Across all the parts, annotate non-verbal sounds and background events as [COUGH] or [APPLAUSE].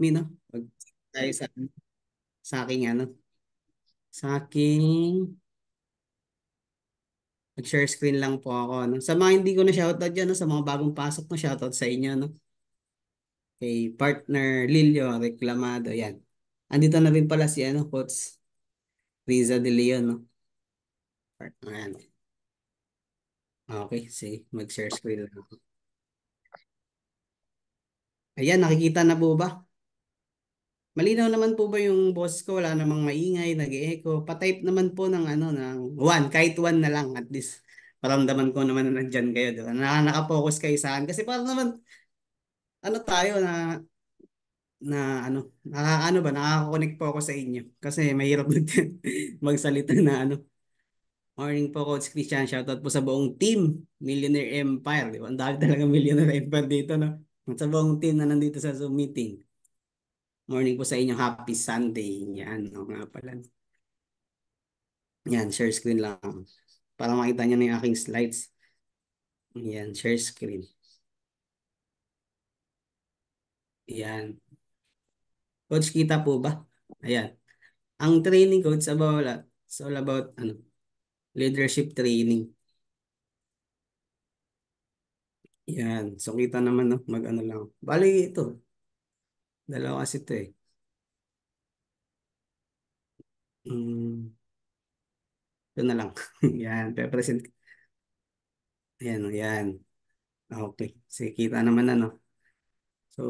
Nino? Mag tayo sa, ano, sa aking ano? Sa aking... Mag-share screen lang po ako. No? Sa mga hindi ko na shoutout dyan, no? sa mga bagong pasok na shoutout sa inyo. No? Kay partner Lilio Reclamado. Yan. Andito na rin pala si ano, Coach Riza De Leon. No? Partner, yan. Okay, sige. Mag-share screen lang ako. Ayan, nakikita na po ba? Malinaw naman po ba yung boss ko? Wala namang maingay, nag echo Pa-type naman po ng ano, ng one, kahit one na lang at least. Paramdaman ko naman na nandyan kayo, di ba? Na, nakafocus kayo saan. Kasi parang naman, ano tayo na, na ano, na, ano ba, nakaka-connect po ako sa inyo. Kasi mahirap [LAUGHS] magsalita na ano. Morning po, Coach Christian. Shoutout po sa buong team, Millionaire Empire. Di ba? Ang dami talaga Millionaire Empire dito, no? At sa buong team na nandito sa Zoom meeting morning po sa inyo. Happy Sunday. Yan, no, nga pala. Yan, share screen lang. Para makita niyo na yung aking slides. Yan, share screen. Yan. Coach, kita po ba? Ayan. Ang training, coach, about, ah, it's all about ano, leadership training. Yan. So, kita naman, no? mag-ano lang. Bali, ito. Dalawa kasi ito eh. Mm. Ito na lang. [LAUGHS] yan, pe-present. Yan. Yan. Okay. Sige, kita naman no. So,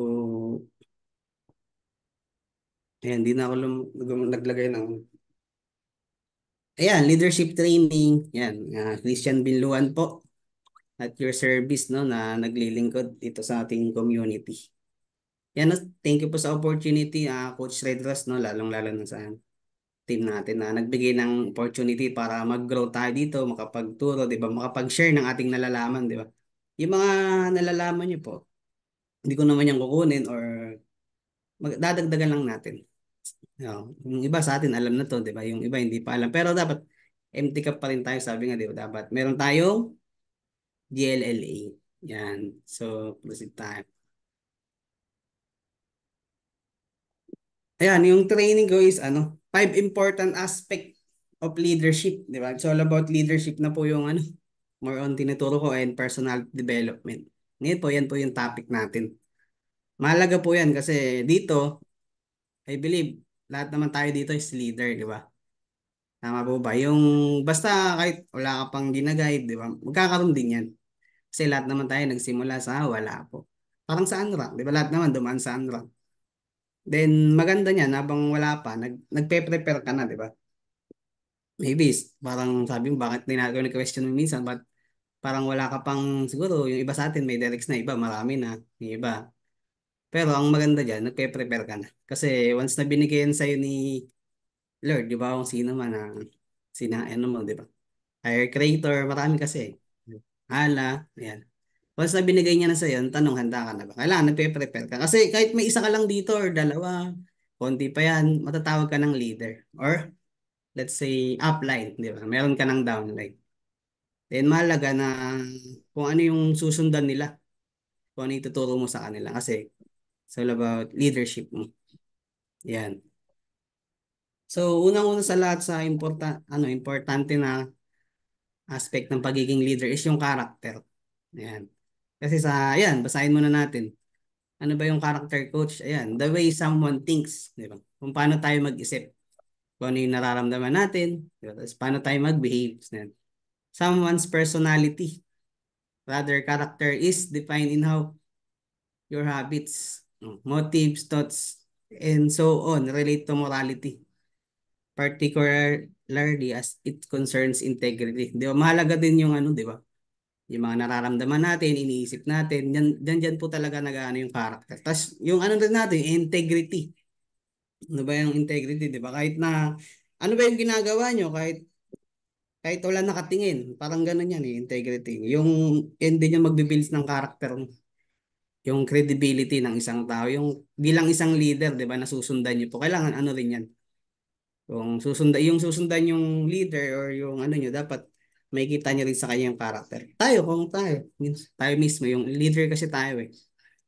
ayan, di na ako naglagay ng... Ayan, leadership training. Yan. uh, ah, Christian Binluan po at your service no na naglilingkod dito sa ating community. Yan, thank you po sa opportunity, uh, Coach Redras, no, lalong-lalo na sa team natin na nagbigay ng opportunity para mag-grow tayo dito, makapagturo, 'di ba? Makapag-share ng ating nalalaman, 'di ba? Yung mga nalalaman niyo po, hindi ko naman yan kukunin or magdadagdagan lang natin. No, yung iba sa atin alam na 'to, 'di ba? Yung iba hindi pa alam. Pero dapat empty cup pa rin tayo, sabi nga, 'di ba? Dapat meron tayong GLLA. Yan. So, proceed tayo. Ayan, yung training ko is ano, five important aspect of leadership, di ba? It's all about leadership na po yung ano, more on tinuturo ko and personal development. Ngayon po, yan po yung topic natin. Mahalaga po yan kasi dito, I believe, lahat naman tayo dito is leader, di ba? Tama po ba? Yung basta kahit wala ka pang ginaguide, di ba? Magkakaroon din yan. Kasi lahat naman tayo nagsimula sa wala po. Parang sa unrock, di ba? Lahat naman dumaan sa unrock Then maganda niyan habang wala pa, nag nagpe-prepare ka na, 'di ba? Maybe parang sabi mo bakit tinagawa ng question mo minsan but parang wala ka pang siguro yung iba sa atin may directs na iba, marami na, yung iba. Pero ang maganda diyan, nagpe-prepare ka na. Kasi once na binigyan sa ni Lord, 'di ba, kung sino man ang sina ano mo, 'di ba? Higher creator, marami kasi. Ala, ayan. Once na binigay niya na sa'yo, tanong, handa ka na ba? Kailangan nagpe-prepare ka. Kasi kahit may isa ka lang dito or dalawa, konti pa yan, matatawag ka ng leader. Or, let's say, upline, di ba? Meron ka ng downline. Then, mahalaga na kung ano yung susundan nila. Kung ano ituturo mo sa kanila. Kasi, it's all about leadership mo. Yan. So, unang-una sa lahat sa important ano importante na aspect ng pagiging leader is yung character. Yan. Kasi sa, ayan, basahin muna natin. Ano ba yung character coach? Ayan, the way someone thinks, di ba? Kung paano tayo mag-isip. Kung ano yung nararamdaman natin, di ba? Tapos paano tayo mag-behave. Someone's personality. Rather, character is defined in how your habits, motives, thoughts, and so on relate to morality. Particularly as it concerns integrity. Di ba? Mahalaga din yung ano, di ba? yung mga nararamdaman natin, iniisip natin, dyan, dyan, dyan po talaga nag-ano yung character. Tapos yung ano rin natin, integrity. Ano ba yung integrity, di ba? Kahit na, ano ba yung ginagawa nyo, kahit kahit wala nakatingin, parang ganun yan eh, integrity. Yung, hindi din yung magbibuild ng character yung credibility ng isang tao, yung bilang isang leader, 'di ba, nasusundan niyo po. Kailangan ano rin 'yan. Kung susundan yung susundan yung leader or yung ano niyo dapat may kita niya rin sa kanyang karakter. Tayo, kung tayo, tayo mismo, yung leader kasi tayo eh.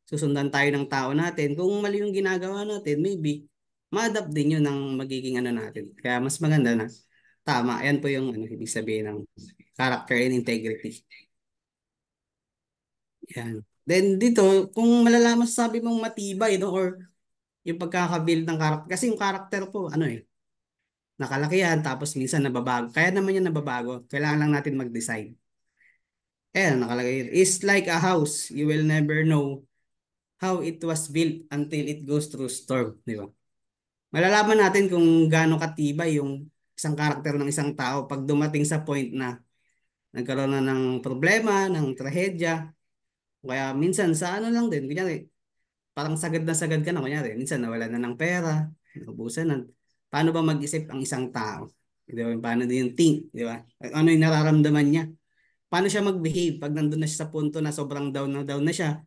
Susundan tayo ng tao natin. Kung mali yung ginagawa natin, maybe, ma-adapt din yun ng magiging ano natin. Kaya mas maganda na. Tama, yan po yung ano, ibig sabihin ng character and integrity. Yan. Then dito, kung malalaman sabi mong matibay, no, or yung pagkakabuild ng character. Kasi yung character po, ano eh, nakalakihan tapos minsan nababago. Kaya naman yan nababago. Kailangan lang natin mag-design. Eh, nakalagay yun. It's like a house. You will never know how it was built until it goes through storm. Di ba? Malalaman natin kung gaano katibay yung isang karakter ng isang tao pag dumating sa point na nagkaroon na ng problema, ng trahedya. Kaya minsan sa ano lang din, kunyari, parang sagad na sagad ka na, kunyari, minsan nawala na ng pera, nabusan na, paano ba mag-isip ang isang tao? Di ba? Paano din yung think, di ba? Ano yung nararamdaman niya? Paano siya mag-behave pag nandun na siya sa punto na sobrang down na down na siya?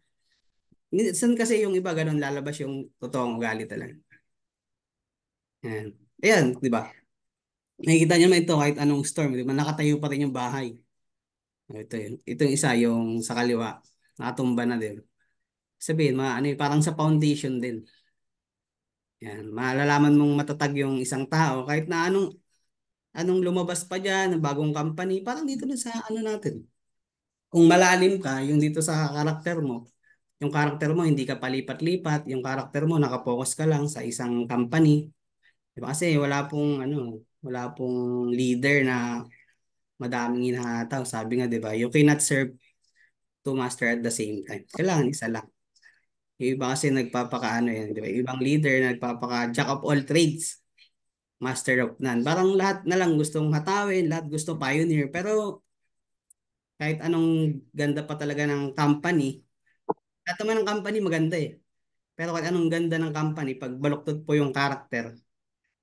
Minsan kasi yung iba ganun lalabas yung totoong ugali talaga. Ayan. Ayan, di ba? Nakikita niyo naman ito kahit anong storm, di ba? Nakatayo pa rin yung bahay. Ito yun. Itong isa yung sa kaliwa, nakatumba na din. Sabihin, mga, ano, parang sa foundation din. Yan, malalaman mong matatag yung isang tao kahit na anong anong lumabas pa diyan, bagong company, parang dito na sa ano natin. Kung malalim ka, yung dito sa karakter mo, yung karakter mo hindi ka palipat-lipat, yung karakter mo nakapokus ka lang sa isang company. Diba? Kasi wala pong ano, wala pong leader na madaming hinahataw. Sabi nga, 'di ba? You cannot serve two master at the same time. Kailangan isa lang. Yung iba kasi nagpapakaano yan, di ba? ibang leader nagpapaka jack of all trades, master of none. Parang lahat na lang gustong hatawin, lahat gusto pioneer. Pero kahit anong ganda pa talaga ng company, lahat naman ng company maganda eh. Pero kahit anong ganda ng company, pag baluktot po yung character,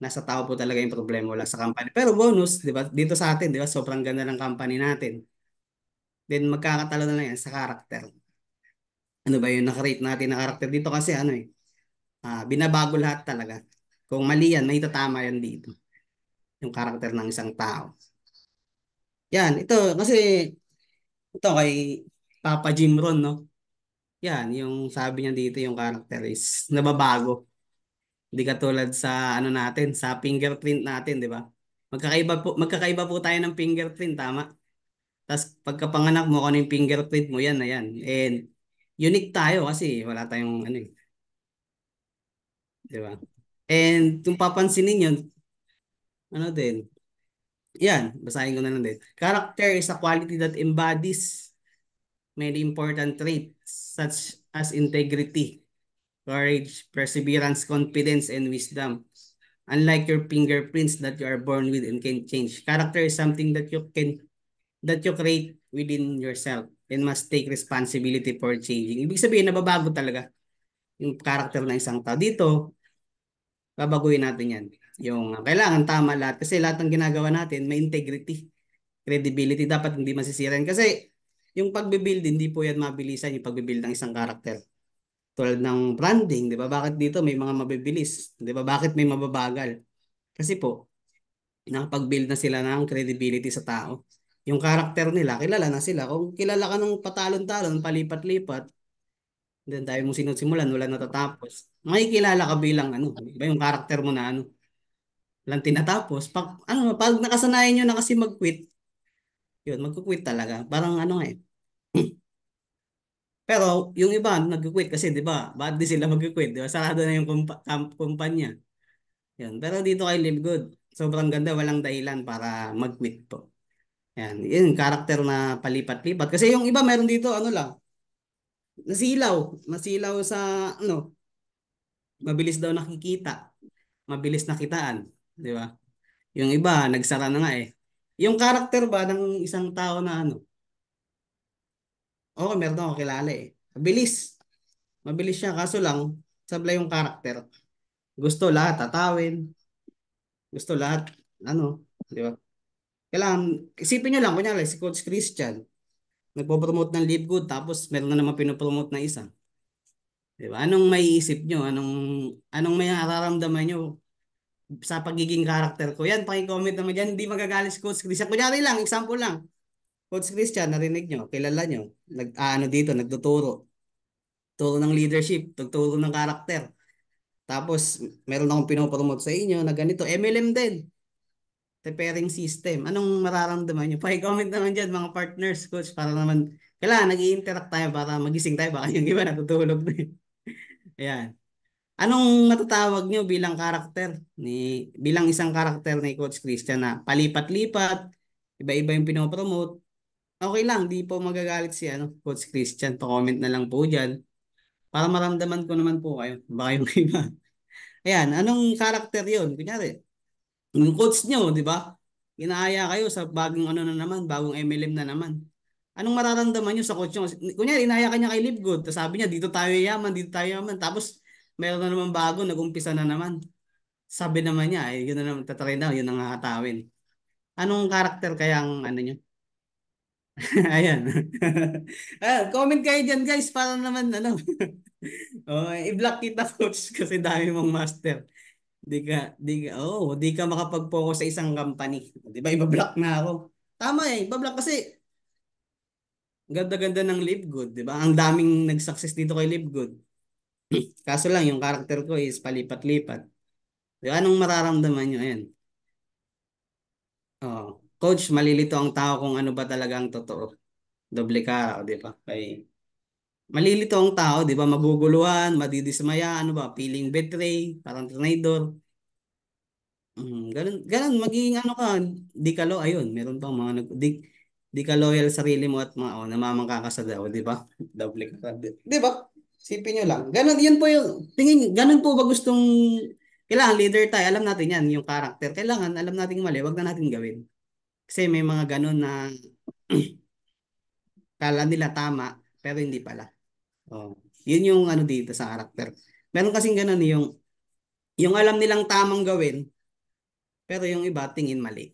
nasa tao po talaga yung problema, wala sa company. Pero bonus, di ba? Dito sa atin, di ba? Sobrang ganda ng company natin. Then magkakatalo na lang yan sa character ano ba yung nakarate natin na karakter dito kasi ano eh, uh, binabago lahat talaga. Kung mali yan, may tatama yan dito. Yung karakter ng isang tao. Yan, ito kasi ito kay Papa Jim Ron, no? Yan, yung sabi niya dito yung character is nababago. Hindi katulad sa ano natin, sa fingerprint natin, di ba? Magkakaiba po, magkakaiba po tayo ng fingerprint, tama? Tapos pagkapanganak mo, kung ano yung fingerprint mo, yan na yan. And unique tayo kasi wala tayong ano eh. Di ba? And kung papansinin niyo, ano din, yan, basahin ko na lang din. Character is a quality that embodies many important traits such as integrity, courage, perseverance, confidence, and wisdom. Unlike your fingerprints that you are born with and can change, character is something that you can that you create within yourself and must take responsibility for changing. Ibig sabihin, nababago talaga yung character ng isang tao. Dito, babaguhin natin yan. Yung ah, kailangan tama lahat kasi lahat ng ginagawa natin may integrity, credibility dapat hindi masisiran kasi yung pagbe-build hindi po yan mabilisan yung pagbe-build ng isang karakter. Tulad ng branding, 'di ba? Bakit dito may mga mabibilis? 'Di ba? Bakit may mababagal? Kasi po nakapag-build na sila ng credibility sa tao yung karakter nila, kilala na sila. Kung kilala ka ng patalon-talon, palipat-lipat, then dahil mong sinusimulan, wala natatapos. May kilala ka bilang ano, iba yung karakter mo na ano, lang tinatapos. Pag, ano, pag nakasanayan nyo na kasi mag-quit, yun, mag-quit talaga. Parang ano nga eh. [CLEARS THROAT] Pero yung iba, nag-quit kasi, di ba? bad di sila mag-quit? Di ba? Sarado na yung kumpa- kumpanya. Yun. Pero dito kay Live Good, sobrang ganda, walang dahilan para mag-quit po. Yan, yun, character na palipat-lipat. Kasi yung iba meron dito, ano lang, nasilaw. Masilaw sa, ano, mabilis daw nakikita. Mabilis nakitaan. Di ba? Yung iba, nagsara na nga eh. Yung character ba ng isang tao na ano? Oo, oh, okay, meron ako kilala eh. Mabilis. Mabilis siya, kaso lang, sablay yung character. Gusto lahat tatawin. Gusto lahat, ano, di ba? Kailangan, isipin nyo lang, kunyari, si Coach Christian, nagpo-promote ng Live Good, tapos meron na naman pinopromote na isa. Diba? Anong maiisip nyo? Anong, anong may nararamdaman nyo sa pagiging karakter ko? Yan, pakicomment naman dyan. Hindi magagalit si Coach Christian. Kunyari lang, example lang. Coach Christian, narinig nyo, kilala nyo, nag, ah, ano dito, nagtuturo. Turo ng leadership, turo ng karakter. Tapos, meron akong pinopromote sa inyo na ganito. MLM din the system. Anong mararamdaman nyo? Pa-comment naman dyan mga partners, coach, para naman, kailangan nag interact tayo para magising tayo, baka yung iba natutulog na eh. [LAUGHS] Ayan. Anong matatawag nyo bilang karakter ni bilang isang karakter ni Coach Christian na palipat-lipat, iba-iba yung pinopromote. Okay lang, di po magagalit si ano, Coach Christian. Pa-comment na lang po diyan para maramdaman ko naman po kayo. Baka yung [LAUGHS] iba. Ayan, anong karakter yun? Kunyari, yung coach nyo, di ba? Inaaya kayo sa bagong ano na naman, bagong MLM na naman. Anong mararamdaman nyo sa coach nyo? Kunyari, inaaya kanya niya kay Livgood. Tapos sabi niya, dito tayo yaman, dito tayo yaman. Tapos, meron na naman bago, nag-umpisa na naman. Sabi naman niya, eh, yun na naman, tatry na, yun ang nakatawin. Anong karakter kaya ang ano nyo? [LAUGHS] Ayan. [LAUGHS] Ayan. Comment kayo dyan guys para naman ano. [LAUGHS] oh, i-block kita coach kasi dami mong master. Di ka, di ka, oh, di ka makapag-focus sa isang company. Di ba? Ibablock na ako. Tama eh, ibablock kasi ganda-ganda ng Livegood, di ba? Ang daming nag-success dito kay Livegood. [CLEARS THROAT] Kaso lang, yung character ko is palipat-lipat. Di ba? Anong mararamdaman nyo? Ayan. Oh, coach, malilito ang tao kung ano ba talaga ang totoo. Doble ka, di ba? Kay malilito ang tao, di ba? Maguguluhan, madidismaya, ano ba? Feeling betray, parang traidor. Mm, ganun, ganun, magiging ano ka, di ka lo, ayun, meron pang mga nag, di, di ka loyal sa sarili mo at mga, oh, namamangka ka sa tao, di ba? [LAUGHS] Double ka. Di ba? Sipin nyo lang. Ganun, yun po yung, tingin, ganun po ba gustong, kailangan leader tayo, alam natin yan, yung character. Kailangan, alam natin mali, wag na natin gawin. Kasi may mga ganun na, [CLEARS THROAT] kala nila tama, pero hindi pala. Oh. Yun yung ano dito sa character. Meron kasing ganun eh, yung yung alam nilang tamang gawin pero yung iba tingin mali.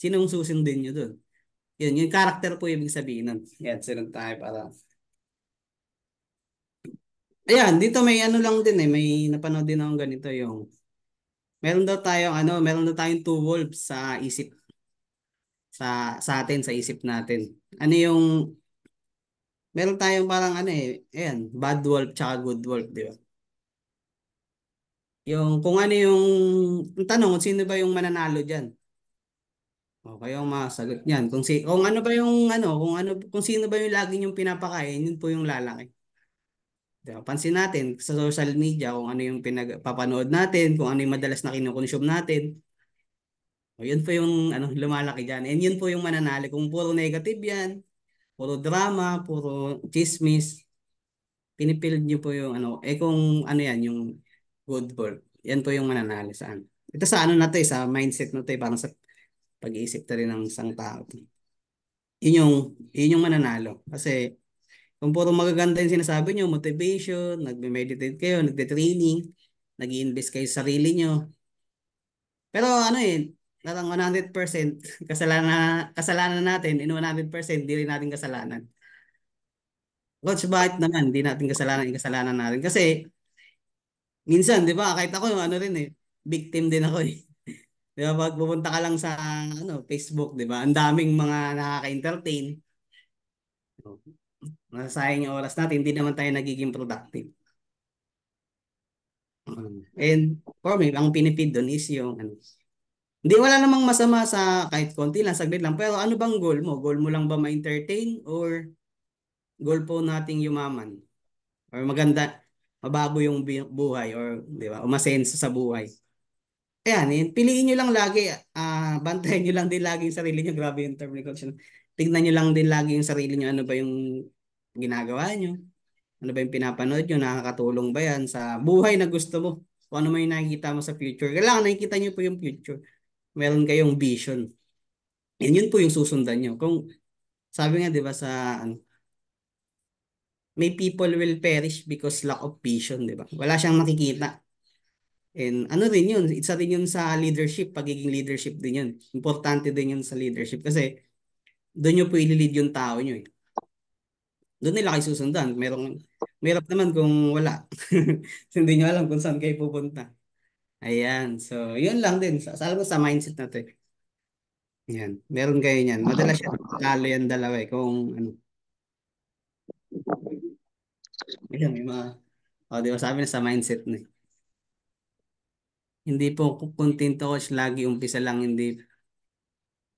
Sinong susundin nyo dun? Yun, yung character po yung ibig sabihin nun. Yan, sunod tayo para. Ayan, dito may ano lang din eh. May napanood din akong ganito yung meron daw tayo ano, meron daw tayong two wolves sa isip sa sa atin sa isip natin. Ano yung meron tayong parang ano eh, ayan, bad wolf tsaka good wolf, di ba? Yung kung ano yung, yung tanong sino ba yung mananalo diyan. O kayo ang masagot niyan. Kung si kung ano ba yung ano, kung ano kung sino ba yung lagi yung pinapakain, yun po yung lalaki. Diba? Pansin natin sa social media kung ano yung pinagpapanood natin, kung ano yung madalas na kinukonsume natin. O yun po yung ano, lumalaki diyan. And yun po yung mananalo. Kung puro negative yan, puro drama, puro chismis, pinipild niyo po yung ano, eh kung ano yan, yung good work. Yan po yung mananalo sa ano. Ito sa ano na to, eh, sa mindset na to, eh, parang sa pag-iisip ta rin ng isang tao. Yun yung, yun yung mananalo. Kasi kung puro magaganda yung sinasabi nyo, motivation, nagme-meditate kayo, nagde-training, nag invest kayo sa sarili nyo. Pero ano eh, Parang 100% [LAUGHS] kasalanan, kasalanan natin, in 100% di rin natin kasalanan. Coach, bakit naman di natin kasalanan, yung kasalanan natin? Kasi, minsan, di ba, kahit ako, ano rin eh, victim din ako eh. [LAUGHS] Di ba, pag pupunta ka lang sa ano, Facebook, di ba, ang daming mga nakaka-entertain. Nasayang yung oras natin, hindi naman tayo nagiging productive. Mm. And for me, ang pinipid doon is yung ano, hindi, wala namang masama sa kahit konti lang, saglit lang. Pero ano bang goal mo? Goal mo lang ba ma-entertain or goal po nating yumaman? Or maganda, mabago yung buhay or di ba, umasenso sa buhay. Ayan, yun. piliin nyo lang lagi, uh, bantayan nyo lang din lagi yung sarili nyo. Grabe yung term ni Coach. Tignan nyo lang din lagi yung sarili nyo, ano ba yung ginagawa nyo. Ano ba yung pinapanood nyo, nakakatulong ba yan sa buhay na gusto mo. Kung ano may nakikita mo sa future. Kailangan nakikita nyo po yung future meron kayong vision. And yun po yung susundan nyo. Kung sabi nga 'di ba sa ano, may people will perish because lack of vision, 'di ba? Wala siyang makikita. And ano rin 'yun, isa rin 'yun sa leadership, pagiging leadership din 'yun. Importante din 'yun sa leadership kasi doon niyo po ililid yung tao niyo eh. Doon nila kayo susundan. Merong merap naman kung wala. [LAUGHS] Hindi niyo alam kung saan kayo pupunta. Ayan. So, yun lang din. Sa, sa mindset na to. eh. Meron kayo niyan. Madalas siya talo yan dalawa eh. Kung ano. Ayan, may mga... O, di ba sabi na sa mindset na eh. Hindi po contento coach. Lagi umpisa lang hindi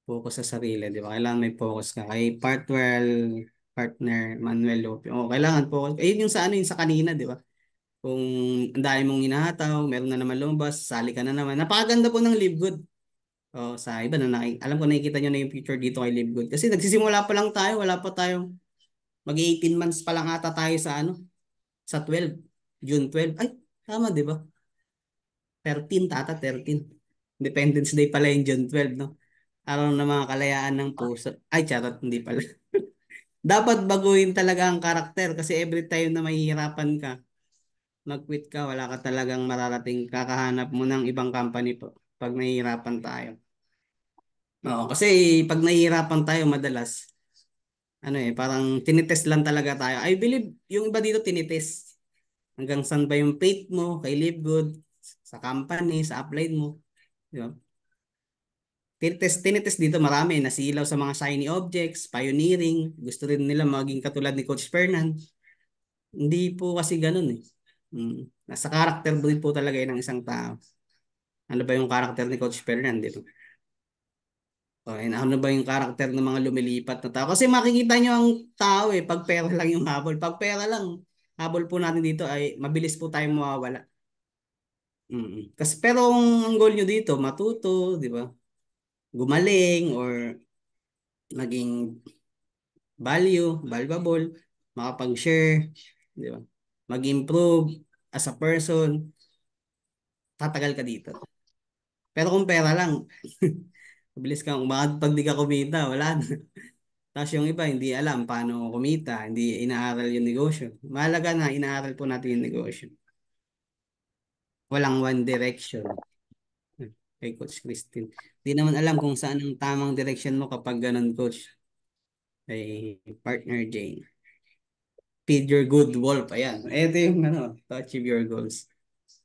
focus sa sarili. Di ba? Kailangan may focus ka. Kay Partwell, partner Manuel Lopez. O, kailangan focus. Ayun yung sa ano yung sa kanina, di ba? Kung ang dami mong hinahataw, meron na naman lumabas, sali ka na naman. Napakaganda po ng Live Good. Oh, sa iba na alam ko nakikita niyo na yung future dito kay Live Good kasi nagsisimula pa lang tayo, wala pa tayong mag 18 months pa lang ata tayo sa ano sa 12, June 12. Ay, tama 'di ba? 13 tata 13. Independence Day pala yung June 12, no? Araw ng mga kalayaan ng puso. Ay, charot, hindi pala. [LAUGHS] Dapat baguhin talaga ang karakter kasi every time na mahihirapan ka, mag-quit ka, wala ka talagang mararating, kakahanap mo ng ibang company po pag nahihirapan tayo. Oo, kasi pag nahihirapan tayo madalas, ano eh, parang tinitest lang talaga tayo. I believe yung iba dito tinitest. Hanggang saan ba yung faith mo, kay Live Good, sa company, sa applied mo. Di ba? Tinitest, tinitest dito marami, nasilaw sa mga shiny objects, pioneering, gusto rin nila maging katulad ni Coach Fernan. Hindi po kasi ganun eh. Mm. Nasa character build po talaga yun ng isang tao. Ano ba yung character ni Coach Ferdinand dito? Oh, and ano ba yung character ng mga lumilipat na tao? Kasi makikita nyo ang tao eh, pag pera lang yung habol. Pag pera lang, habol po natin dito ay mabilis po tayong mawawala. Mm-mm. Kasi pero ang goal nyo dito, matuto, di ba? Gumaling or maging value, valuable, makapag-share, di ba? mag-improve as a person, tatagal ka dito. Pero kung pera lang, [LAUGHS] mabilis kang umakad pag di ka kumita, wala na. [LAUGHS] Tapos yung iba, hindi alam paano kumita, hindi inaaral yung negosyo. Mahalaga na, inaaral po natin yung negosyo. Walang one direction. Kay Coach Christine. Hindi naman alam kung saan ang tamang direction mo kapag ganun, Coach. Kay partner Jane feed your good wolf. Ayan. Ito yung ano, to achieve your goals.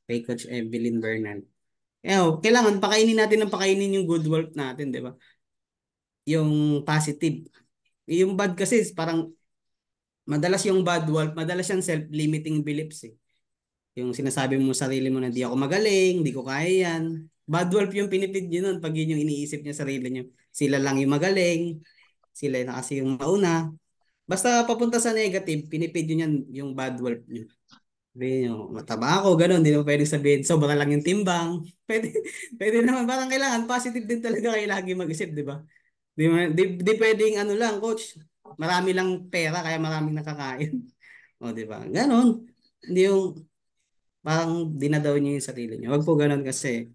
Kay Coach Evelyn Bernan. Eh, kailangan pakainin natin ng pakainin yung good wolf natin, di ba? Yung positive. Yung bad kasi parang madalas yung bad wolf, madalas yung self-limiting beliefs eh. Yung sinasabi mo sa sarili mo na di ako magaling, di ko kaya yan. Bad wolf yung pinipid niyo nun pag yun yung iniisip niya sarili niyo. Sila lang yung magaling, sila na kasi yung mauna Basta papunta sa negative, pinipid yun yan yung bad word nyo. Sabihin nyo, mataba ako, ganun, hindi mo pwede sabihin, sobra lang yung timbang. [LAUGHS] Pwede, pwede naman, parang kailangan, positive din talaga kayo lagi mag-isip, di ba? Di, di, di pwedeng ano lang, coach, marami lang pera, kaya maraming nakakain. [LAUGHS] o, di ba? Ganun. Hindi yung, parang dinadaw niyo yung sarili niyo. Huwag po ganun kasi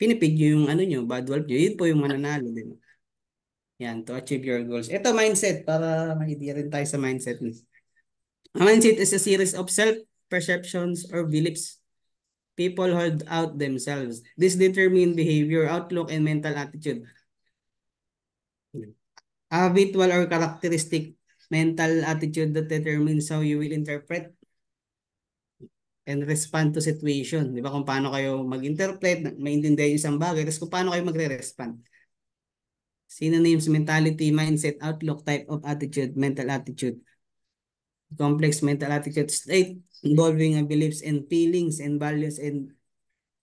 pinipid niyo yung ano niyo, bad wolf niyo. Yun po yung mananalo, di ba? Yan, to achieve your goals. Ito, mindset, para mahidiya rin tayo sa mindset. A mindset is a series of self-perceptions or beliefs. People hold out themselves. This determine behavior, outlook, and mental attitude. A Habitual or characteristic mental attitude that determines how you will interpret and respond to situation. Di ba kung paano kayo mag-interpret, maintindihan yung isang bagay, tapos kung paano kayo magre-respond synonyms, mentality, mindset, outlook, type of attitude, mental attitude, complex mental attitude, state involving beliefs and feelings and values and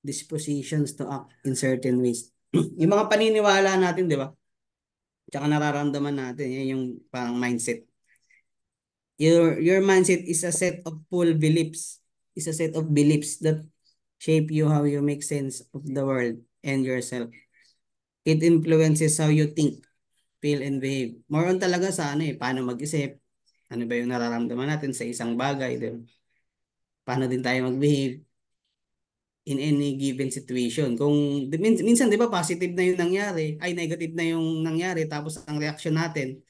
dispositions to act in certain ways. [CLEARS THROAT] yung mga paniniwala natin, di ba? Tsaka nararamdaman natin, yan yung parang mindset. Your, your mindset is a set of full beliefs. Is a set of beliefs that shape you how you make sense of the world and yourself. It influences how you think, feel, and behave. More on talaga sa ano eh, paano mag-isip, ano ba yung nararamdaman natin sa isang bagay, di paano din tayo mag-behave in any given situation. Kung minsan 'di ba positive na yung nangyari, ay negative na yung nangyari tapos ang reaction natin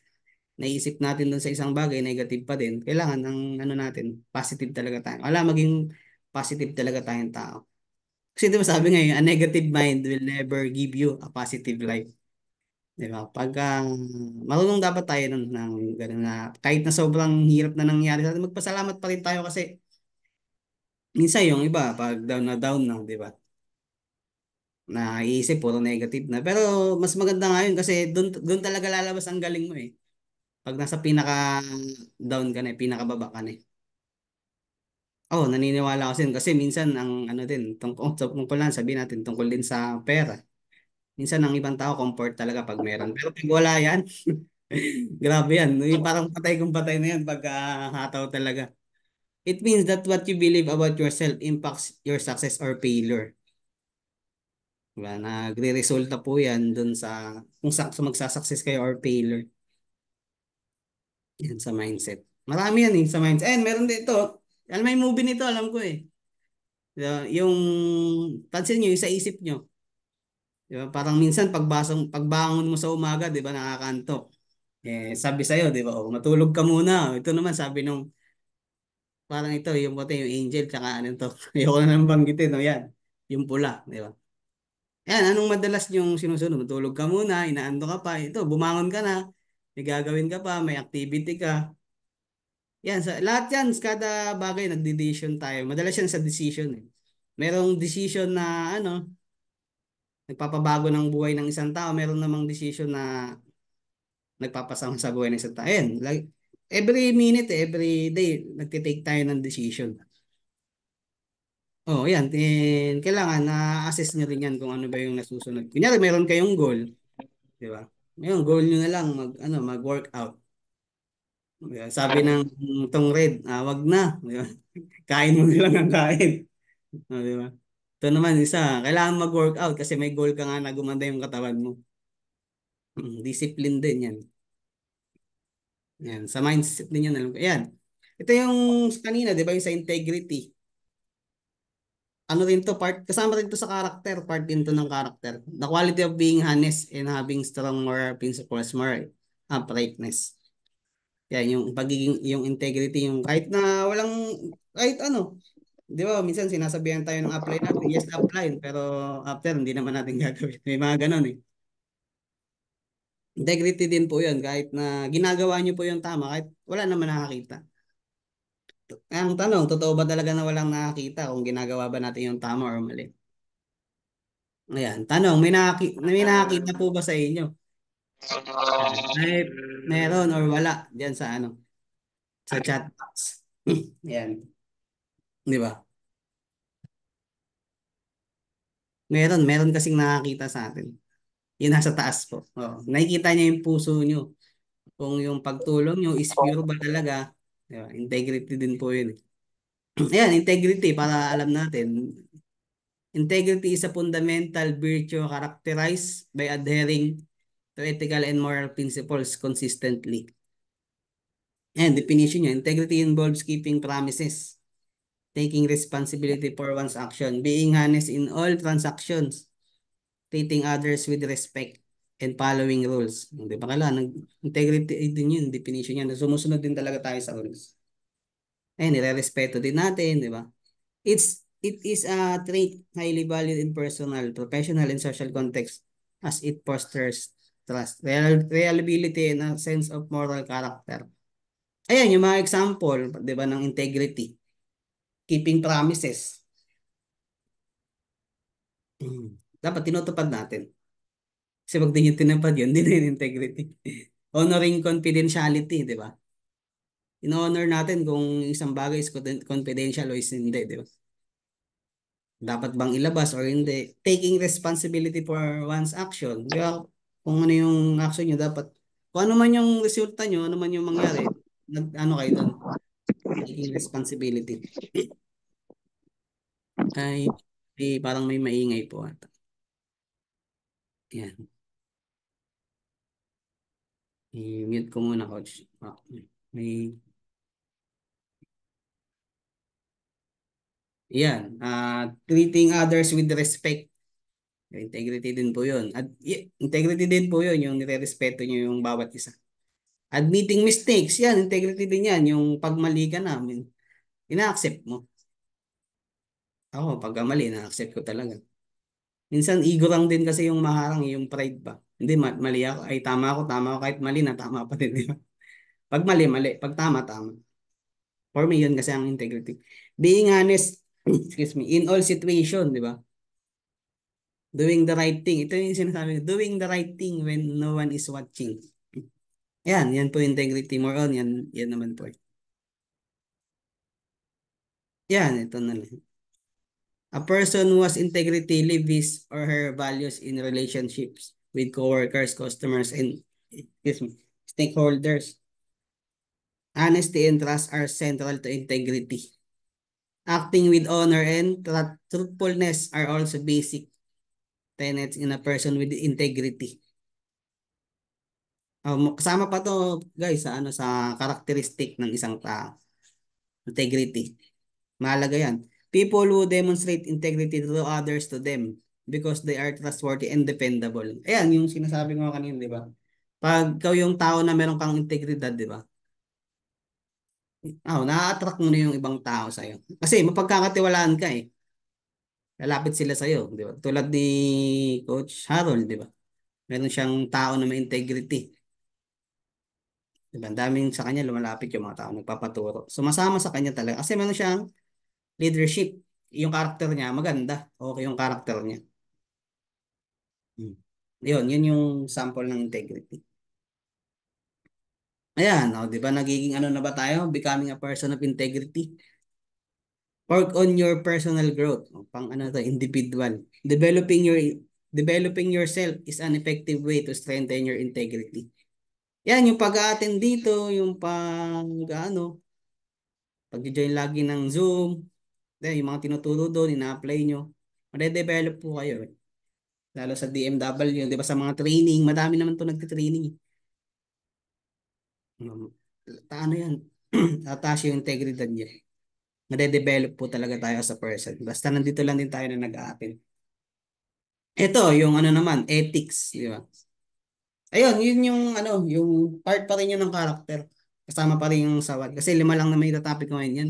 naisip natin doon sa isang bagay negative pa din. Kailangan ng ano natin, positive talaga tayo. Wala maging positive talaga tayong tao. Kasi di ba sabi ngayon, a negative mind will never give you a positive life. Di ba? Pag ang um, marunong dapat tayo nun, ng ganun na kahit na sobrang hirap na nangyari sa atin, magpasalamat pa rin tayo kasi minsan yung iba pag down na down na, di ba? Na Naiisip puro negative na. Pero mas maganda ngayon kasi doon doon talaga lalabas ang galing mo eh. Pag nasa pinaka down ka na, eh, pinakababa ka na eh. Oo, oh, naniniwala ako sin kasi minsan ang ano din tungkol tungkol lang sabi natin tungkol din sa pera. Minsan ang ibang tao comfort talaga pag meron. Pero pag wala yan, [LAUGHS] grabe yan. Yung Parang patay kung patay na yan pag ah, hataw talaga. It means that what you believe about yourself impacts your success or failure. Diba? Nagre-resulta po yan dun sa kung sa, sa magsasucess kayo or failure. Yan sa mindset. Marami yan eh, sa mindset. And meron ito. Alam ano may movie nito, alam ko eh. Diba? Yung, pansin nyo, yung sa isip nyo. Di ba? Parang minsan pagbasa, pagbangon mo sa umaga, di ba, nakakantok. Eh, sabi sa'yo, di ba, oh, matulog ka muna. Ito naman, sabi nung, parang ito, yung puti, yung angel, tsaka ano to. [LAUGHS] Ayoko na nang banggitin, no, yan. Yung pula, di ba? Yan, anong madalas yung sinusunod? Matulog ka muna, inaando ka pa. Ito, bumangon ka na. May gagawin ka pa, may activity ka. Yan, sa, lahat yan, kada bagay, nagde-decision tayo. Madalas yan sa decision. Eh. Merong decision na ano, nagpapabago ng buhay ng isang tao. Meron namang decision na nagpapasama sa buhay ng isang tao. Yan, like, every minute, eh, every day, nagtitake tayo ng decision. Oh, yan. And kailangan na-assess nyo rin yan kung ano ba yung nasusunod. Kunyari, meron kayong goal. Di ba? Ngayon, goal nyo na lang mag, ano, mag-workout. Diba? Sabi ng tong red, ah, wag na. Diba? [LAUGHS] kain mo na lang ang kain. [LAUGHS] Oh, di ba? Ito naman, isa, kailangan mag-workout kasi may goal ka nga na gumanda yung katawan mo. Mm, discipline din yan. Yan, sa mindset din yan. Alam ko. Yan. Ito yung kanina, di ba, yung sa integrity. Ano rin to, part, kasama rin to sa character, part din to ng character. The quality of being honest and having strong moral principles, moral uprightness. Yan, yung pagiging, yung integrity, yung kahit na walang, kahit ano, di ba, minsan sinasabihan tayo ng apply na yes, apply, pero after, hindi naman natin [LAUGHS] gagawin. May mga ganun eh. Integrity din po yun, kahit na ginagawa niyo po yung tama, kahit wala naman nakakita. Ang tanong, totoo ba talaga na walang nakakita kung ginagawa ba natin yung tama or mali? Ayan, tanong, may, nakaki- may nakakita po ba sa inyo? May meron or wala diyan sa ano sa chat box. [LAUGHS] Yan. 'Di ba? Meron, meron kasing nakakita sa atin. Yung nasa taas po. Oh, Nakikita niya yung puso niyo. Kung yung pagtulong niyo is pure ba talaga? Diba? Integrity din po yun. [CLEARS THROAT] Ayan, integrity para alam natin. Integrity is a fundamental virtue characterized by adhering to ethical and moral principles consistently. And definition niya, integrity involves keeping promises, taking responsibility for one's action, being honest in all transactions, treating others with respect, and following rules. Hindi ba kailangan? Integrity din yun, definition niya. Sumusunod din talaga tayo sa rules. Ayun, nire-respeto din natin, di ba? It's, it is a trait highly valued in personal, professional, and social context as it fosters trust, real, reliability, in a sense of moral character. Ayan, yung mga example, di ba, ng integrity. Keeping promises. Hmm. Dapat tinutupad natin. Kasi pag di nyo tinapad yun, [LAUGHS] hindi na yun integrity. Honoring confidentiality, di ba? In-honor natin kung isang bagay is confidential o is hindi, di ba? Dapat bang ilabas or hindi? Taking responsibility for one's action. Di are kung ano yung action nyo dapat kung ano man yung resulta niyo ano man yung mangyari nag ano kayo doon taking responsibility [CLEARS THROAT] ay, ay parang may maingay po ata yan i-mute ko muna coach ah, may yan uh, treating others with respect Integrity din po yun. At integrity din po yun, yung nirerespeto niyo yung bawat isa. Admitting mistakes, yan, integrity din yan. Yung pagmali ka namin, ina-accept mo. Ako, pagkamali, na accept ko talaga. Minsan, ego lang din kasi yung maharang, yung pride ba. Hindi, mali ako. Ay, tama ako, tama ako. Kahit mali, na, tama pa din. [LAUGHS] Diba? Pag mali, mali. Pag tama, tama. For me, yun kasi ang integrity. Being honest, [CLEARS THROAT] excuse me, in all situation, di ba? Doing the right thing. Ito yung sinasabi, doing the right thing when no one is watching. Yan, yan po integrity moral. Yan, yan naman po. Yan, ito na lang. A person who has integrity lives his or her values in relationships with coworkers, customers, and stakeholders. Honesty and trust are central to integrity. Acting with honor and truthfulness are also basic tenets in a person with integrity. Um, kasama pa to guys sa ano sa characteristic ng isang tao. Integrity. Mahalaga 'yan. People who demonstrate integrity to others to them because they are trustworthy and dependable. Ayan yung sinasabi ko kanina, 'di ba? Pag ikaw yung tao na meron kang integridad, 'di ba? Oh, na-attract mo na yung ibang tao sa iyo. Kasi mapagkakatiwalaan ka eh lalapit sila sa iyo, di ba? Tulad ni Coach Harold, di ba? Meron siyang tao na may integrity. Di ba? Daming sa kanya lumalapit yung mga tao nagpapaturo. So masama sa kanya talaga kasi meron siyang leadership. Yung karakter niya maganda. Okay yung karakter niya. Hmm. Yun, yun yung sample ng integrity. Ayan, oh, di ba nagiging ano na ba tayo? Becoming a person of integrity. Work on your personal growth. O, oh, pang ano to, individual. Developing your developing yourself is an effective way to strengthen your integrity. Yan, yung pag aattend dito, yung pag ano, pag-join lagi ng Zoom, then, yung mga tinuturo doon, ina-apply nyo, made-develop po kayo. Eh. Lalo sa DMW, di ba sa mga training, madami naman to nagte-training eh. um, Ano yan? [CLEARS THROAT] Tataas yung integrity niya nade-develop po talaga tayo as a person. Basta nandito lang din tayo na nag a Ito, yung ano naman, ethics, di ba? Ayun, yun yung ano, yung part pa rin yun ng character. Kasama pa rin yung sawad. Kasi lima lang na may topic ngayon yan.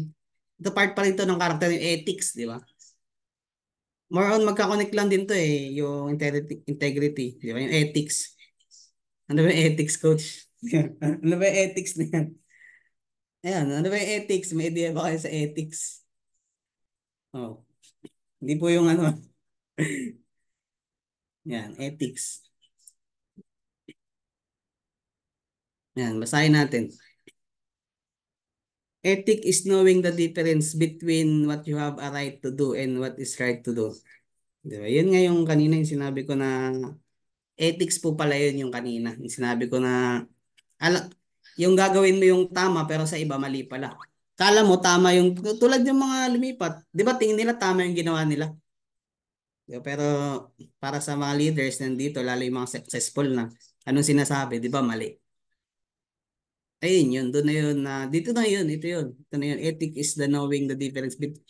Ito part pa rin to ng character, yung ethics, di ba? More on magkakonnect lang din to eh, yung integrity, integrity di ba? Yung ethics. Ano ba yung ethics, coach? [LAUGHS] ano ba yung ethics na yan? Ayan, ano ba yung ethics? May idea ba kayo sa ethics? Oh. Hindi po yung ano. [LAUGHS] Yan, ethics. Yan, basahin natin. Ethic is knowing the difference between what you have a right to do and what is right to do. Diba? Yan nga yung kanina yung sinabi ko na ethics po pala yun yung kanina. Yung sinabi ko na yung gagawin mo yung tama pero sa iba mali pala. Kala mo tama yung tulad yung mga lumipat, 'di ba tingin nila tama yung ginawa nila. Pero para sa mga leaders nandito, lalo yung mga successful na, anong sinasabi, 'di ba mali? Ayun yun, doon na yun na, dito na yun, ito yun. Ito na yun, ethic is the knowing the difference between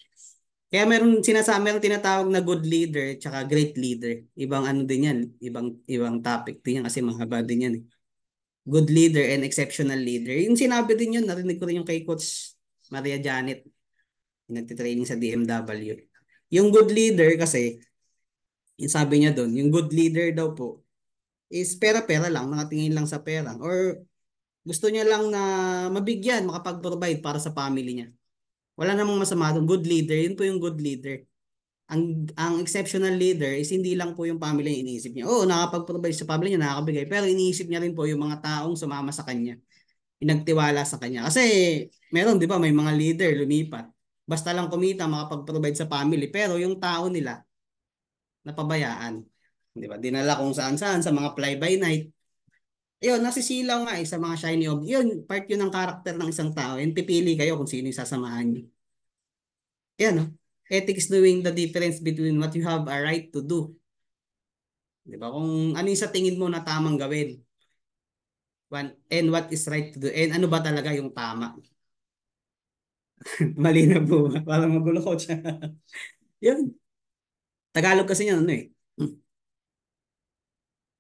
kaya meron sinasabi, meron tinatawag na good leader at great leader. Ibang ano din yan, ibang ibang topic din yan kasi mahaba din yan. Eh good leader and exceptional leader. Yung sinabi din yun, narinig ko rin yung kay Coach Maria Janet, yung nagtitraining sa DMW. Yung good leader kasi, yung sabi niya doon, yung good leader daw po, is pera-pera lang, nakatingin lang sa pera. Or gusto niya lang na mabigyan, makapag-provide para sa family niya. Wala namang masama doon. Good leader, yun po yung good leader ang ang exceptional leader is hindi lang po yung pamilya yung iniisip niya. Oo, nakapag-provide sa pamilya niya, nakakabigay. Pero iniisip niya rin po yung mga taong sumama sa kanya. Inagtiwala sa kanya. Kasi meron, di ba, may mga leader lumipat. Basta lang kumita, makapag-provide sa family. Pero yung tao nila, napabayaan. Di ba? Dinala kung saan-saan sa mga fly-by-night. Yun, nasisilaw nga eh, sa mga shiny object. Yun, part yun ng karakter ng isang tao. And pipili kayo kung sino yung sasamahan niyo. Yan, no? Ethics knowing the difference between what you have a right to do. Di ba? Kung ano yung sa tingin mo na tamang gawin. One, And what is right to do. And ano ba talaga yung tama. [LAUGHS] Mali na po. Parang magulo ko siya. [LAUGHS] yun. Tagalog kasi yan, ano eh. Hmm.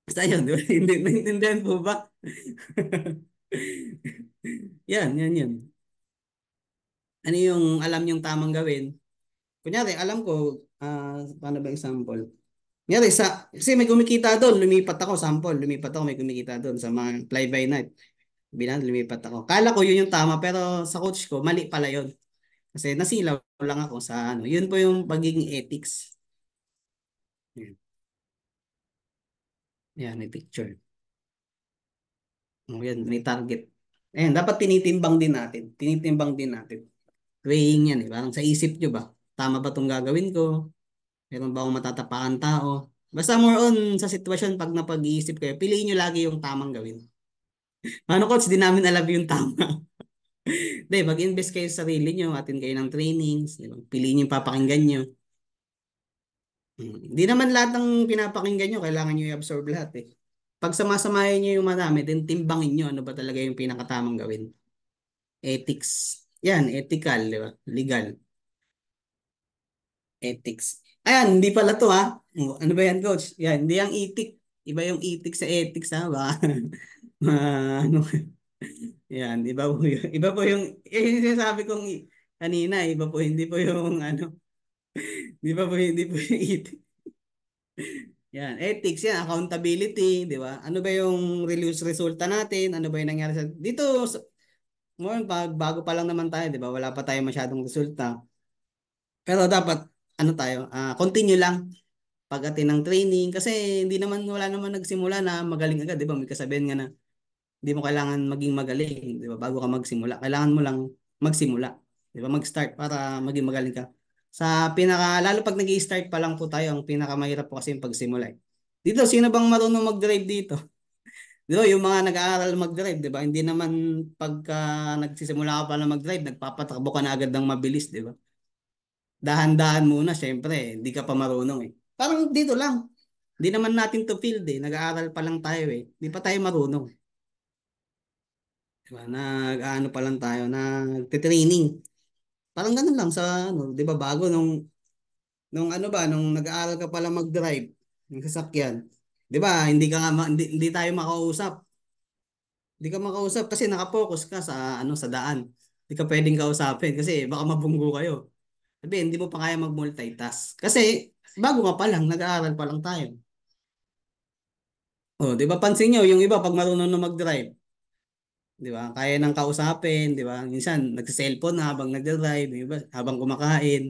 Basta yun, [LAUGHS] hindi naintindihan po ba? yan, yan, yan. Ano yung alam yung tamang gawin? Kunyari, alam ko, uh, paano ba example? Kunyari, sa, kasi may kumikita doon, lumipat ako, sample, lumipat ako, may kumikita doon sa mga fly by night. Bilang lumipat ako. Kala ko yun yung tama, pero sa coach ko, mali pala yun. Kasi nasilaw lang ako sa ano. Yun po yung pagiging ethics. Yan. Yan, may picture. O oh, yan, may target. Ayan, dapat tinitimbang din natin. Tinitimbang din natin. Weighing yan eh. Parang sa isip nyo ba? Tama ba itong gagawin ko? Meron ba akong matatapakan tao? Basta more on sa sitwasyon pag napag-iisip kayo, piliin nyo lagi yung tamang gawin. [LAUGHS] ano coach, di namin alam yung tama. [LAUGHS] Hindi, mag-invest kayo sa sarili nyo, atin kayo ng trainings, di ba? piliin yung papakinggan nyo. Hindi hmm. naman lahat ng pinapakinggan nyo, kailangan nyo i-absorb lahat eh. Pag samasamahin nyo yung marami, then timbangin nyo ano ba talaga yung pinakatamang gawin. Ethics. Yan, ethical, di ba? Legal ethics. Ayan, hindi pala to ha. Ah. Oh, ano ba yan coach? Yan, hindi ang ethic. Iba yung ethic sa ethics ha ah, ba? [LAUGHS] ano? Yan, [LAUGHS] iba po yung, iba po yung, yung sinasabi kong kanina, iba po, hindi po yung ano, di [LAUGHS] ba po, hindi po yung ethics. Yan, ethics yan, accountability, di ba? Ano ba yung release resulta natin? Ano ba yung nangyari sa dito ngayon pag bago pa lang naman tayo, di ba? Wala pa tayo masyadong resulta. Pero dapat ano tayo, uh, continue lang pag ng training kasi hindi naman wala naman nagsimula na magaling agad, 'di ba? May kasabihan nga na hindi mo kailangan maging magaling, 'di ba? Bago ka magsimula, kailangan mo lang magsimula, 'di ba? Mag-start para maging magaling ka. Sa pinaka lalo pag nag-i-start pa lang po tayo, ang pinaka mahirap po kasi yung pagsimula. Eh. Dito sino bang marunong mag-drive dito? [LAUGHS] Diba, yung mga nag-aaral mag-drive, di ba? Hindi naman pagka nagsisimula ka pa na mag-drive, nagpapatakbo ka na agad ng mabilis, di ba? dahan-dahan muna, syempre, eh. hindi ka pa marunong eh. Parang dito lang. Hindi naman natin to field eh. Nag-aaral pa lang tayo eh. Hindi pa tayo marunong. Diba? Nag-ano pa lang tayo, nagte-training. Parang ganun lang sa, ano, di ba, bago nung, nung ano ba, nung nag-aaral ka pala mag-drive, ng sasakyan. Di ba, hindi ka nga, hindi, hindi tayo makausap. Hindi ka makausap kasi nakapokus ka sa, ano, sa daan. Hindi ka pwedeng kausapin kasi baka mabunggo kayo. Sabi, hindi mo pa kaya mag-multitask. Kasi bago ka pa lang, nag-aaral pa lang tayo. Oh, 'di ba pansin niyo yung iba pag marunong na mag-drive. 'Di ba? Kaya nang kausapin, 'di ba? Minsan nagse-cellphone habang nagde-drive, 'di ba? Habang kumakain.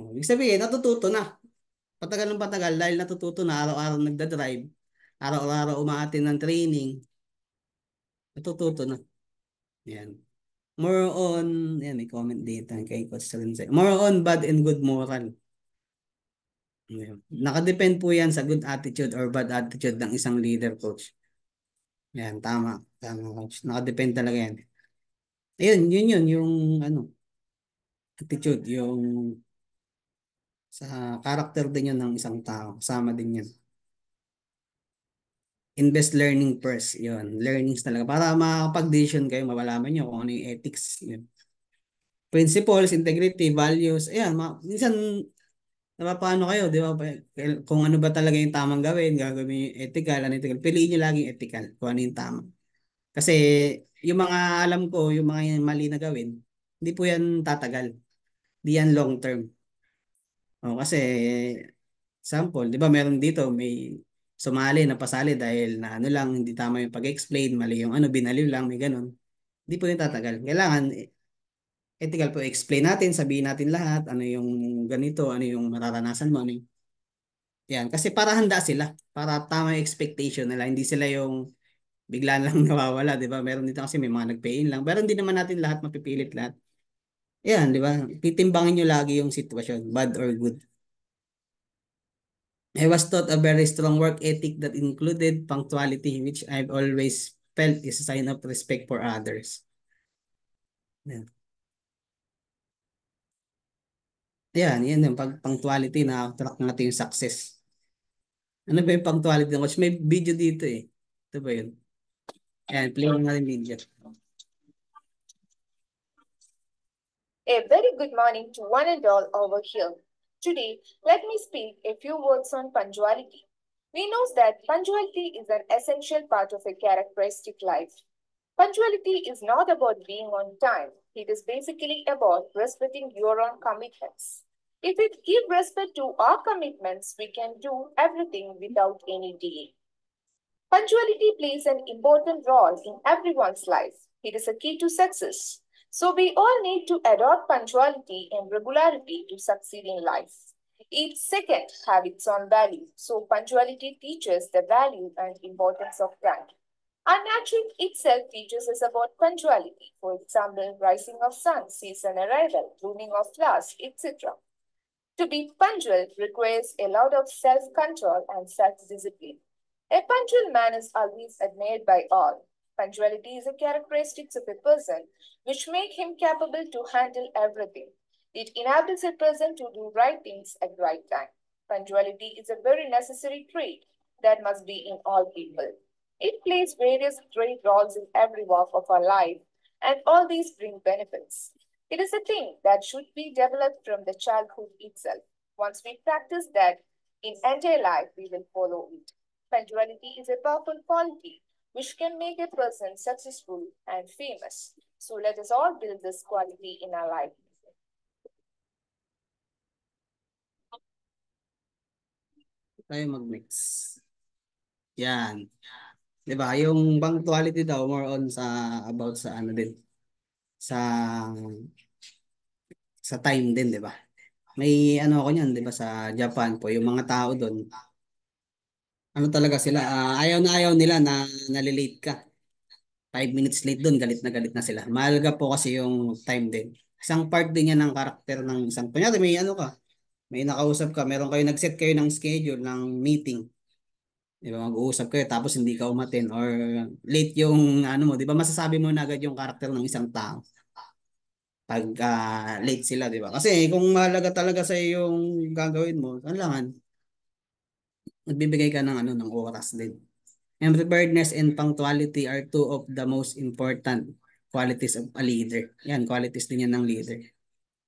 Oh, ibig sabihin, natututo na. Patagal ng patagal dahil natututo na araw-araw nagda-drive, araw-araw umaatin ng training, natututo na. Yan. More on, yan, may comment data kay Coach Lindsay. More on bad and good moral. Yeah. Nakadepend po yan sa good attitude or bad attitude ng isang leader coach. Yan, tama. Tama coach. Nakadepend talaga yan. Ayun, yun yun. Yung ano, attitude. Yung sa character din yun ng isang tao. Kasama din yun invest learning first. Yun, learnings talaga. Para makapag-decision kayo, mawalaman nyo kung ano yung ethics. Yun. Principles, integrity, values. Ayan, ma- minsan napapano kayo, di ba? Kung ano ba talaga yung tamang gawin, gagawin yung ethical, ano ethical. Piliin nyo laging ethical kung ano yung tama. Kasi yung mga alam ko, yung mga mali na gawin, hindi po yan tatagal. Hindi yan long term. O, kasi, sample, di ba meron dito, may sumali, napasali dahil na ano lang, hindi tama yung pag-explain, mali yung ano, binaliw lang, may ganun. Hindi po rin tatagal. Kailangan, eh, ethical po, explain natin, sabihin natin lahat, ano yung ganito, ano yung mararanasan mo, ano yung... Yan, kasi para handa sila, para tama yung expectation nila, hindi sila yung bigla lang [LAUGHS] nawawala, di ba? Meron dito kasi may mga nagpayin lang, pero hindi naman natin lahat mapipilit lahat. Yan, di ba? Titimbangin nyo lagi yung sitwasyon, bad or good. I was taught a very strong work ethic that included punctuality, which I've always felt is a sign of respect for others. Yan. Yan, yan yung pag punctuality na track natin yung success. Ano ba yung punctuality ng coach? May video dito eh. Ito ba yun? Yan, play mo natin video. A very good morning to one and all over here. Today, let me speak a few words on punctuality. We know that punctuality is an essential part of a characteristic life. Punctuality is not about being on time. It is basically about respecting your own commitments. If we give respect to our commitments, we can do everything without any delay. Punctuality plays an important role in everyone's life. It is a key to success. So we all need to adopt punctuality and regularity to succeed in life. Each second have its own value. So punctuality teaches the value and importance of time. Our nature itself teaches us about punctuality. For example, rising of sun, season arrival, blooming of flowers, etc. To be punctual requires a lot of self-control and self-discipline. A punctual man is always admired by all. Punctuality is a characteristic of a person which make him capable to handle everything. It enables a person to do right things at right time. Punctuality is a very necessary trait that must be in all people. It plays various great roles in every walk of our life, and all these bring benefits. It is a thing that should be developed from the childhood itself. Once we practice that in entire life, we will follow it. Punctuality is a powerful quality which can make a person successful and famous. So let us all build this quality in our life. Tayo mag-mix. Yan. Di ba? Yung bank quality daw, more on sa, about sa ano din. Sa, sa time din, di ba? May ano ako niyan, di ba, sa Japan po, yung mga tao doon, ano talaga sila, uh, ayaw na ayaw nila na nalilate ka. 5 minutes late doon, galit na galit na sila. Mahalaga po kasi yung time din. Isang part din yan ng karakter ng isang, kunyari may ano ka, may nakausap ka, meron kayo, nag-set kayo ng schedule, ng meeting. Di ba, mag-uusap kayo, tapos hindi ka umatin or late yung ano mo, di ba, masasabi mo na agad yung karakter ng isang tao pag uh, late sila, di ba? Kasi kung mahalaga talaga sa yung gagawin mo, kailangan nagbibigay ka ng ano ng oras din. And preparedness and punctuality are two of the most important qualities of a leader. Yan, qualities din yan ng leader.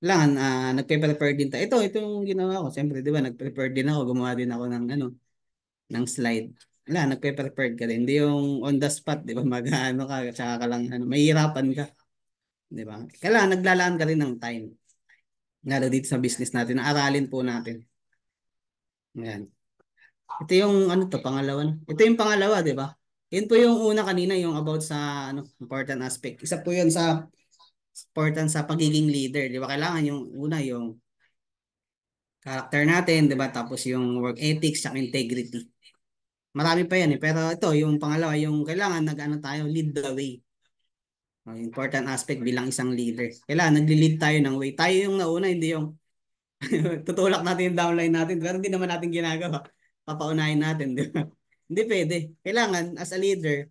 Kailangan uh, nagpe-prepare din tayo. Ito, ito yung ginawa ko. Siyempre, di ba, nagpe-prepare din ako. Gumawa din ako ng ano, ng slide. Wala, nagpe-prepare ka rin. Hindi yung on the spot, di ba, [LAUGHS] mag-ano ka, tsaka ka lang, ano, mahirapan ka. Di ba? Kailangan naglalaan ka rin ng time. Lalo dito sa business natin, aralin po natin. Ayan. Ito yung ano to, pangalawa. Ito yung pangalawa, di ba? Yun po yung una kanina, yung about sa ano, important aspect. Isa po yun sa important sa pagiging leader, di ba? Kailangan yung una, yung character natin, di ba? Tapos yung work ethics at integrity. Marami pa yan eh. Pero ito, yung pangalawa, yung kailangan nag-ano tayo, lead the way. Oh, important aspect bilang isang leader. Kailangan nagli-lead tayo ng way. Tayo yung nauna, hindi yung [LAUGHS] tutulak natin yung downline natin. Pero hindi naman natin ginagawa papaunahin natin, di ba? [LAUGHS] Hindi pwede. Kailangan, as a leader,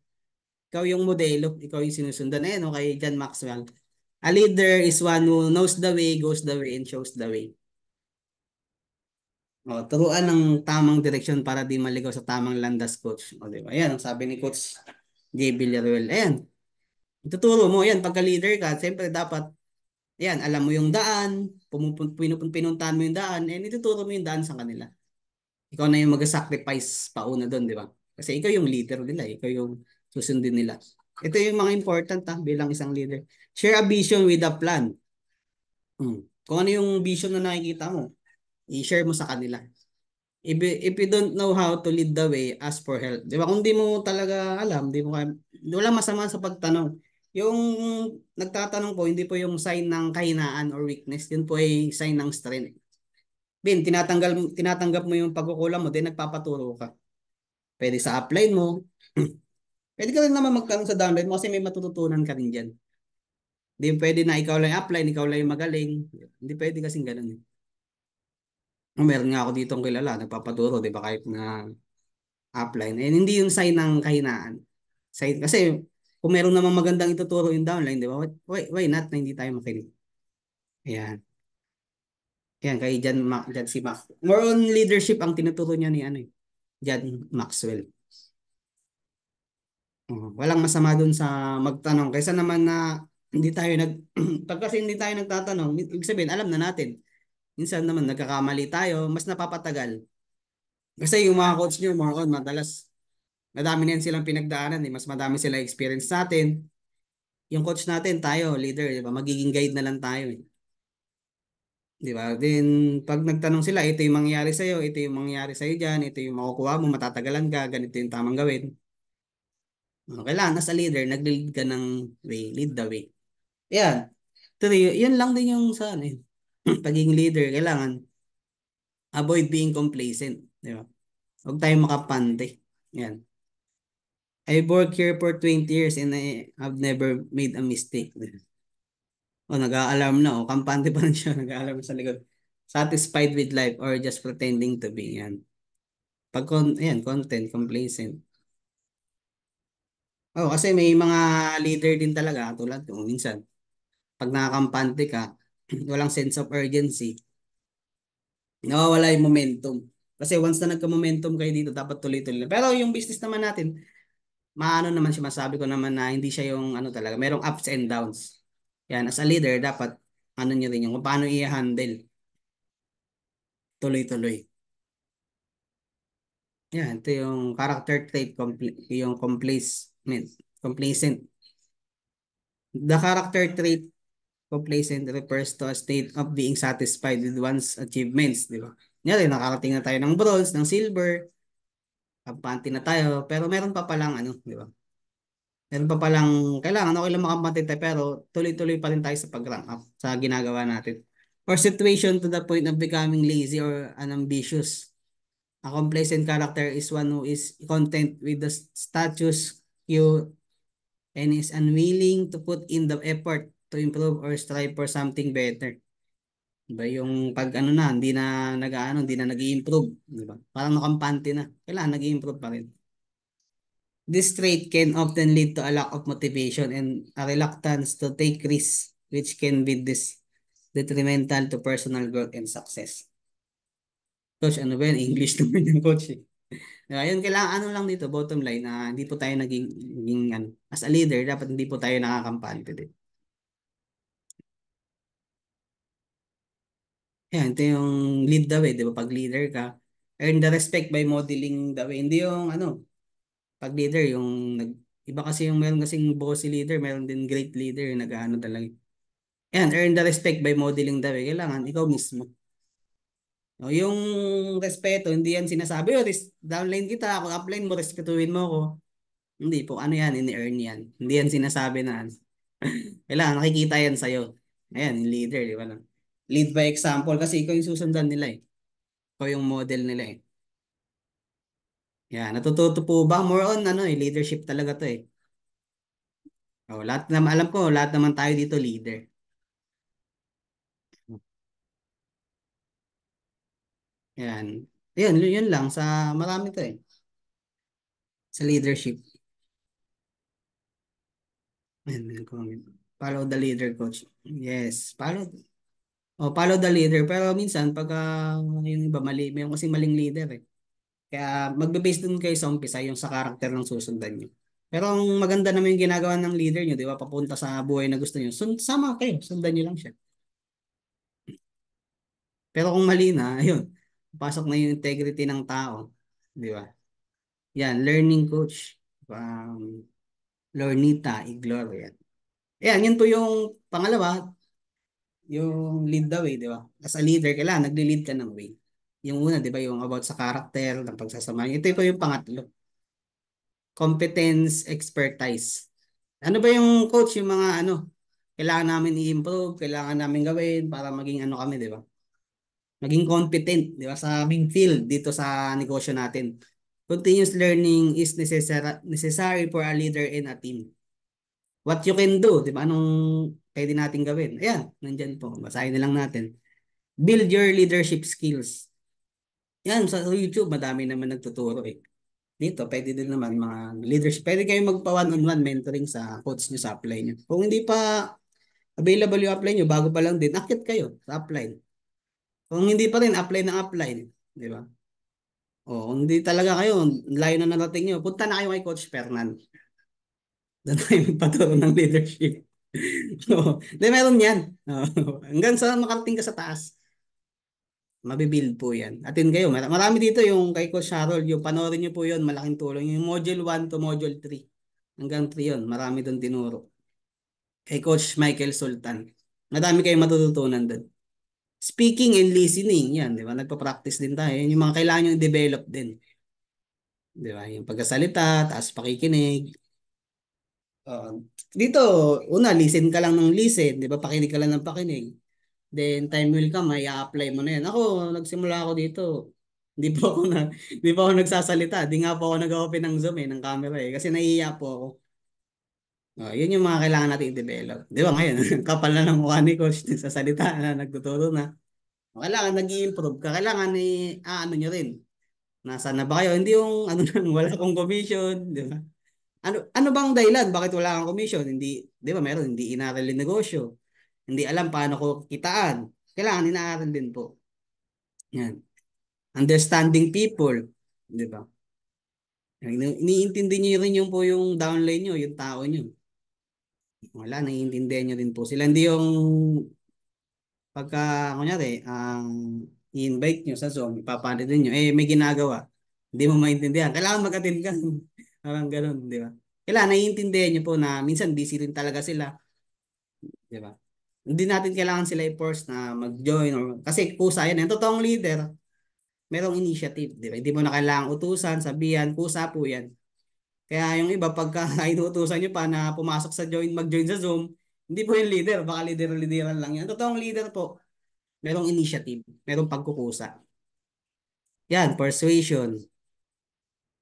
ikaw yung modelo, ikaw yung sinusundan. Ayan, no, oh, kay John Maxwell. A leader is one who knows the way, goes the way, and shows the way. O, oh, turuan ng tamang direksyon para di maligaw sa tamang landas, coach. O, oh, di ba? Ayan, ang sabi ni coach J. Villaruel. Ayan. Ituturo mo, ayan, pagka-leader ka, siyempre dapat, ayan, alam mo yung daan, pinuntahan mo yung daan, and ituturo mo yung daan sa kanila ikaw na yung mag-sacrifice pauna doon, di ba? Kasi ikaw yung leader nila, eh. ikaw yung susundin nila. Ito yung mga important ha, ah, bilang isang leader. Share a vision with a plan. Hmm. Kung ano yung vision na nakikita mo, i-share mo sa kanila. If, if you don't know how to lead the way, ask for help. Di ba? Kung di mo talaga alam, di mo kaya, wala masama sa pagtanong. Yung nagtatanong po, hindi po yung sign ng kahinaan or weakness. Yun po ay sign ng strength. Bin, tinatanggal, tinatanggap mo yung pagkukulang mo, din nagpapaturo ka. Pwede sa upline mo. [CLEARS THROAT] pwede ka rin naman magtanong sa downline mo kasi may matututunan ka rin dyan. Hindi pwede na ikaw lang upline, ikaw lang yung magaling. Hindi pwede kasing ganun. Eh. Oh, meron nga ako dito ang kilala, nagpapaturo, di ba kahit na upline. And hindi yung sign ng kahinaan. Sign, kasi kung meron namang magandang ituturo yung downline, di ba? Why, why not na hindi tayo makinig? Ayan. Yan, kay Jan, Ma- Jan si Mac. More on leadership ang tinuturo niya ni ano, eh, Jan Maxwell. Uh, walang masama doon sa magtanong. Kaysa naman na hindi tayo nag... [CLEARS THROAT] pag kasi hindi tayo nagtatanong, ibig sabihin, alam na natin. Minsan naman nagkakamali tayo, mas napapatagal. Kasi yung mga coach niyo, mga coach, madalas, madami na silang pinagdaanan. Eh. Mas madami sila experience sa atin. Yung coach natin, tayo, leader, di ba? magiging guide na lang tayo. Eh. Di ba? Then, pag nagtanong sila, ito yung mangyayari sa'yo, ito yung mangyayari sa'yo dyan, ito yung makukuha mo, matatagalan ka, ganito yung tamang gawin. Kailangan, as a leader, nag-lead ka ng way, lead the way. Yan. Tuloy, yun lang din yung sa ano, eh. [CLEARS THROAT] pagiging leader, kailangan avoid being complacent. Di ba? Huwag tayong makapante. Yan. I worked here for 20 years and I have never made a mistake o oh, nag a na o oh, kampante pa rin siya [LAUGHS] nag a sa likod satisfied with life or just pretending to be yan pag con ayan, content complacent oh kasi may mga leader din talaga tulad kung minsan pag nakakampante ka [CLEARS THROAT] walang sense of urgency nawawala yung momentum kasi once na nagka-momentum kayo dito dapat tuloy-tuloy pero yung business naman natin maano naman siya masabi ko naman na hindi siya yung ano talaga merong ups and downs yan, as a leader, dapat ano nyo rin yung paano i-handle. Tuloy-tuloy. Yan, ito yung character trait, compl yung complacent. complacent. The character trait complacent refers to a state of being satisfied with one's achievements, di ba? Ngayon, nakarating na tayo ng bronze, ng silver, kampante na tayo, pero meron pa palang ano, di ba? Meron pa palang, kailangan okay lang makampantay tayo pero tuloy-tuloy pa rin tayo sa pag-rank up sa ginagawa natin. Or situation to the point of becoming lazy or unambitious. A complacent character is one who is content with the status quo and is unwilling to put in the effort to improve or strive for something better. Diba? Yung pag ano na, hindi na nag aano hindi na nag-improve. Diba? Parang nakampante na. Kailangan nag-improve pa rin. This trait can often lead to a lack of motivation and a reluctance to take risks, which can be dis detrimental to personal growth and success. Coach, ano ba yan? [LAUGHS] English naman yung coach eh. Diba? Yun, kailangan, ano lang dito, bottom line, na ah, hindi po tayo naging, naging ano, as a leader, dapat hindi po tayo nakakampante din. Yan, ito yung lead the way, di ba? Pag leader ka, earn the respect by modeling the way. Hindi yung, ano, pag leader yung nag iba kasi yung meron kasing bossy leader, meron din great leader yung nag-aano talaga. Yan, earn the respect by modeling daw eh. Kailangan ikaw mismo. No, yung respeto, hindi yan sinasabi, oh, downline kita, ako upline mo, respetuhin mo ako. Hindi po, ano yan, ini-earn yan. Hindi yan sinasabi na. Ano. [LAUGHS] Kailangan nakikita yan sa'yo. Ayan, yung leader, di ba lang? Lead by example kasi ikaw yung susundan nila eh. Ikaw yung model nila eh. Yeah, natututo po ba? More on ano eh, leadership talaga to eh. Oh, lahat naman, alam ko, lahat naman tayo dito leader. Yan. Ayun, yun lang. Sa marami to eh. Sa leadership. Ayan, comment. Follow the leader, coach. Yes. Follow. Oh, follow the leader. Pero minsan, pag uh, yung iba mali, may kasi maling leader eh. Kaya magbe-base dun kayo sa umpisa yung sa karakter ng susundan nyo. Pero ang maganda naman yung ginagawa ng leader nyo, di ba? Papunta sa buhay na gusto nyo. So, sama kayo, sundan nyo lang siya. Pero kung mali na, [LAUGHS] ayun, pasok na yung integrity ng tao. Di ba? Yan, learning coach. Um, Lornita Igloro yan. Ayan, yan po yung pangalawa, yung lead the way, di ba? As a leader, kailangan nagli-lead ka ng way. Yung una, di ba, yung about sa character, ng pagsasamahan. Ito po yung pangatlo. Competence, expertise. Ano ba yung coach, yung mga ano, kailangan namin i-improve, kailangan namin gawin para maging ano kami, di ba? Maging competent, di ba, sa aming field dito sa negosyo natin. Continuous learning is necessary, necessary for a leader and a team. What you can do, di ba? Anong pwede natin gawin? Ayan, nandyan po. Basahin na lang natin. Build your leadership skills. Yan, sa YouTube, madami naman nagtuturo eh. Dito, pwede din naman mga leaders. Pwede kayo magpa one-on-one mentoring sa coach nyo sa upline nyo. Kung hindi pa available yung upline nyo, bago pa lang din, akit kayo sa upline. Kung hindi pa rin, apply ng upline. Di ba? O, kung hindi talaga kayo, layo na narating nyo, punta na kayo kay Coach Fernan. [LAUGHS] Doon tayo magpaturo ng leadership. so, [LAUGHS] di meron yan. hanggang sa makarating ka sa taas mabibuild po yan. Atin kayo, marami dito yung kay Coach Harold, yung panoorin nyo po yun, malaking tulong. Yung module 1 to module 3, hanggang 3 yun, marami doon tinuro. Kay Coach Michael Sultan. Madami kayong matututunan doon. Speaking and listening, yan, di ba? Nagpa-practice din tayo. Yan yung mga kailangan nyo develop din. Di ba? Yung pagkasalita, taas pakikinig. Uh, dito, una, listen ka lang ng listen, di ba? Pakinig ka lang ng pakinig Then time will come, may apply mo na yan. Ako, nagsimula ako dito. Hindi po ako na, hindi po ako nagsasalita. Hindi nga po ako nag-open ng Zoom eh, ng camera eh. Kasi naiiya po ako. Oh, yun yung mga kailangan natin i-develop. Di ba ngayon, [LAUGHS] kapal na ng mukha ni coach, nagsasalita na, nagtuturo na. kailangan nag improve ka. Kailangan ni, ah, ano nyo rin. Nasaan na ba kayo? Hindi yung, ano nang, [LAUGHS] wala kong commission. Di ba? Ano, ano bang dahilan? Bakit wala kang commission? Hindi, di ba meron, hindi inaral inaralin negosyo. Hindi alam paano ko kitaan. Kailangan inaaral din po. Yan. Understanding people. Di ba? Iniintindi niyo rin yung po yung downline niyo, yung tao niyo. Wala, naiintindihan niyo din po sila. Hindi yung pagka, kunyari, ang um, i-invite niyo sa Zoom, ipapanit din niyo, eh may ginagawa. Hindi mo maintindihan. Kailangan mag-attend ka. [LAUGHS] Parang ganun, di ba? Kailangan naiintindihan niyo po na minsan busy rin talaga sila. Di ba? hindi natin kailangan sila i-force na mag-join or kasi kusa yan, yung eh. totoong leader, merong initiative, di ba? Hindi mo na kailangan utusan, sabihan, kusa po yan. Kaya yung iba pagka [LAUGHS] inuutusan niyo pa na pumasok sa join, mag-join sa Zoom, hindi po yung leader, baka leader-leaderan lang yan. Totoong leader po, merong initiative, merong pagkukusa. Yan, persuasion.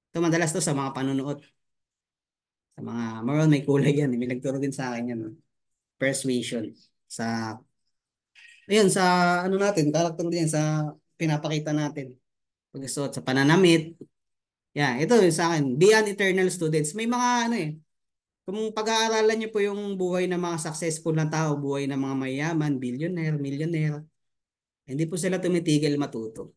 Ito madalas to sa mga panunuot. Sa mga, maroon may kulay yan, may nagturo din sa akin yan. Persuasion sa ayun sa ano natin, character din sa pinapakita natin. pag Pagsuot sa pananamit. Yeah, ito sa akin, be an eternal students. May mga ano eh, kung pag-aaralan niyo po yung buhay ng mga successful na tao, buhay ng mga mayaman, billionaire, millionaire, hindi po sila tumitigil matuto.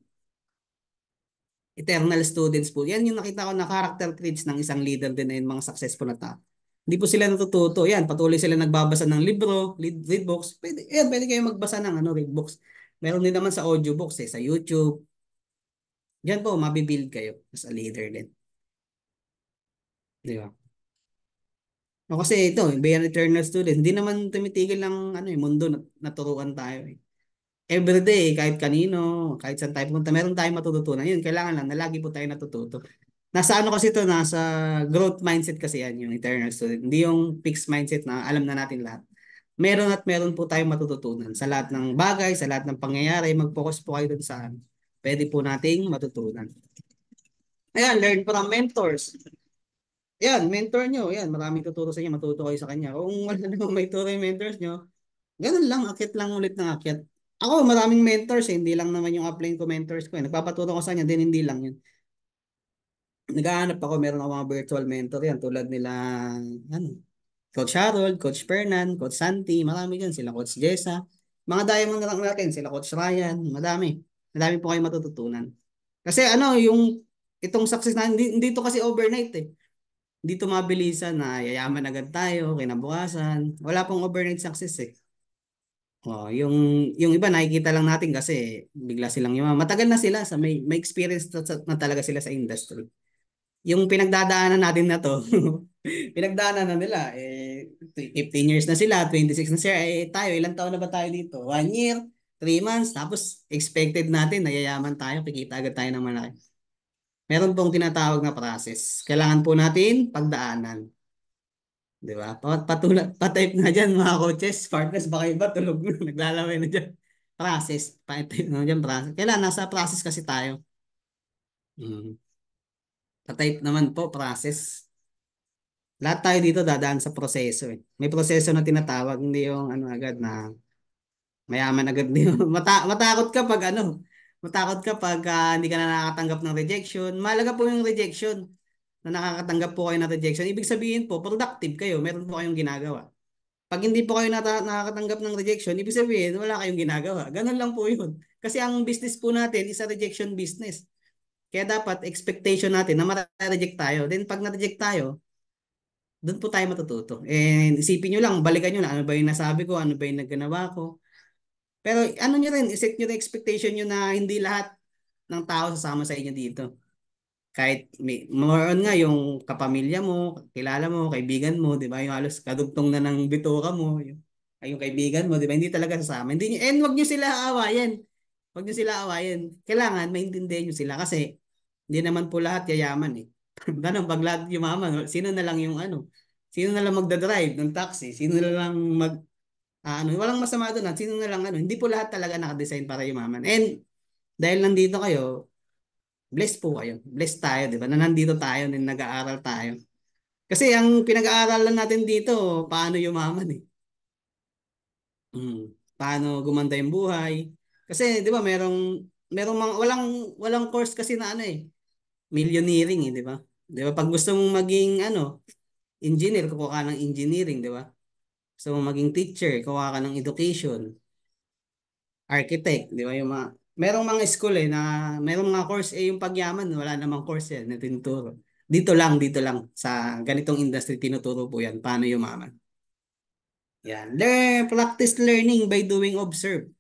Eternal students po. Yan yung nakita ko na character traits ng isang leader din na mga successful na tao. Hindi po sila natututo. Yan, patuloy sila nagbabasa ng libro, read, read books. Pwede, yan, pwede kayo magbasa ng ano, read books. Meron din naman sa audiobooks, eh, sa YouTube. Yan po, mabibuild kayo as a leader din. Di ba? O kasi ito, be eternal student. Hindi naman tumitigil ng ano, eh, mundo na naturuan tayo. Eh. Everyday, kahit kanino, kahit saan tayo pumunta, meron tayong matututunan. Yun, kailangan lang na lagi po tayo natututo. Nasa ano kasi ito, nasa growth mindset kasi yan yung internal student. Hindi yung fixed mindset na alam na natin lahat. Meron at meron po tayong matututunan sa lahat ng bagay, sa lahat ng pangyayari. Mag-focus po kayo dun saan. Pwede po nating matutunan. Ayan, learn from mentors. Ayan, mentor nyo. Ayan, maraming tuturo sa inyo. Matuto kayo sa kanya. Kung wala [LAUGHS] namang may turo yung mentors nyo, ganun lang. Akit lang ulit ng akit. Ako, maraming mentors. Eh. Hindi lang naman yung upline ko mentors ko. Eh. Nagpapaturo ko sa kanya. Then, hindi lang yun nagaanap ako, meron ako mga virtual mentor yan, tulad nila, ano, Coach Harold, Coach Fernan, Coach Santi, marami dyan, sila Coach Jessa, mga diamond na lang natin, sila Coach Ryan, madami. Madami po kayo matututunan. Kasi ano, yung itong success na, hindi, hindi to kasi overnight eh. Hindi to mabilisan na yayaman agad tayo, kinabukasan. Wala pong overnight success eh. Oh, yung yung iba nakikita lang natin kasi bigla silang yung matagal na sila sa may may experience na, na talaga sila sa industry yung pinagdadaanan natin na to, [LAUGHS] pinagdaanan na nila, eh, 15 years na sila, 26 na sila, eh tayo, ilang taon na ba tayo dito? One year, three months, tapos expected natin, nayayaman tayo, kikita agad tayo ng malaki. Meron pong tinatawag na process. Kailangan po natin pagdaanan. Di ba? Patulad, patype na dyan mga coaches, partners, baka iba tulog na, [LAUGHS] naglalaway na dyan. Process, patype na dyan, process. Kailangan nasa process kasi tayo. Mm type naman po, process. Lahat tayo dito dadaan sa proseso. Eh. May proseso na tinatawag, hindi yung ano agad na mayaman agad. [LAUGHS] Mata matakot ka pag ano, matakot ka pag uh, hindi ka na nakakatanggap ng rejection. Malaga po yung rejection na nakakatanggap po kayo ng rejection. Ibig sabihin po, productive kayo, meron po kayong ginagawa. Pag hindi po kayo nat- nakakatanggap ng rejection, ibig sabihin, wala kayong ginagawa. Ganun lang po yun. Kasi ang business po natin is a rejection business. Kaya dapat expectation natin na ma-reject tayo. Then pag na-reject tayo, doon po tayo matututo. And isipin nyo lang, balikan nyo na ano ba yung nasabi ko, ano ba yung nagganawa ko. Pero ano nyo rin, set nyo rin expectation nyo na hindi lahat ng tao sasama sa inyo dito. Kahit may, more on nga yung kapamilya mo, kilala mo, kaibigan mo, di ba? Yung halos kadugtong na ng bituka mo, yung, yung kaibigan mo, di ba? Hindi talaga sasama. Hindi nyo, and wag nyo sila aawayan. Wag nyo sila aawayan. Kailangan maintindihan nyo sila kasi hindi naman po lahat yayaman eh. Ganun, [LAUGHS] pag lahat yumaman, sino na lang yung ano? Sino na lang magda-drive ng taxi? Sino na lang mag... Ah, ano, walang masama doon. Ah. sino na lang ano. Hindi po lahat talaga nakadesign para yumaman. And dahil nandito kayo, blessed po kayo. Blessed tayo, di ba? Na nandito tayo, na nag-aaral tayo. Kasi ang pinag-aaralan natin dito, paano yumaman eh. Mm, paano gumanda yung buhay. Kasi di ba merong merong mga, walang, walang course kasi na ano eh, millioneering eh, di ba? Di ba? Pag gusto mong maging ano, engineer, kukuha ka ng engineering, di ba? Gusto mong maging teacher, kukuha ka ng education. Architect, di ba? Yung mga, merong mga school eh, na merong mga course eh, yung pagyaman, wala namang course yan eh, na tinuturo. Dito lang, dito lang, sa ganitong industry, tinuturo po yan, paano yumaman. Yan. Le, practice learning by doing observe.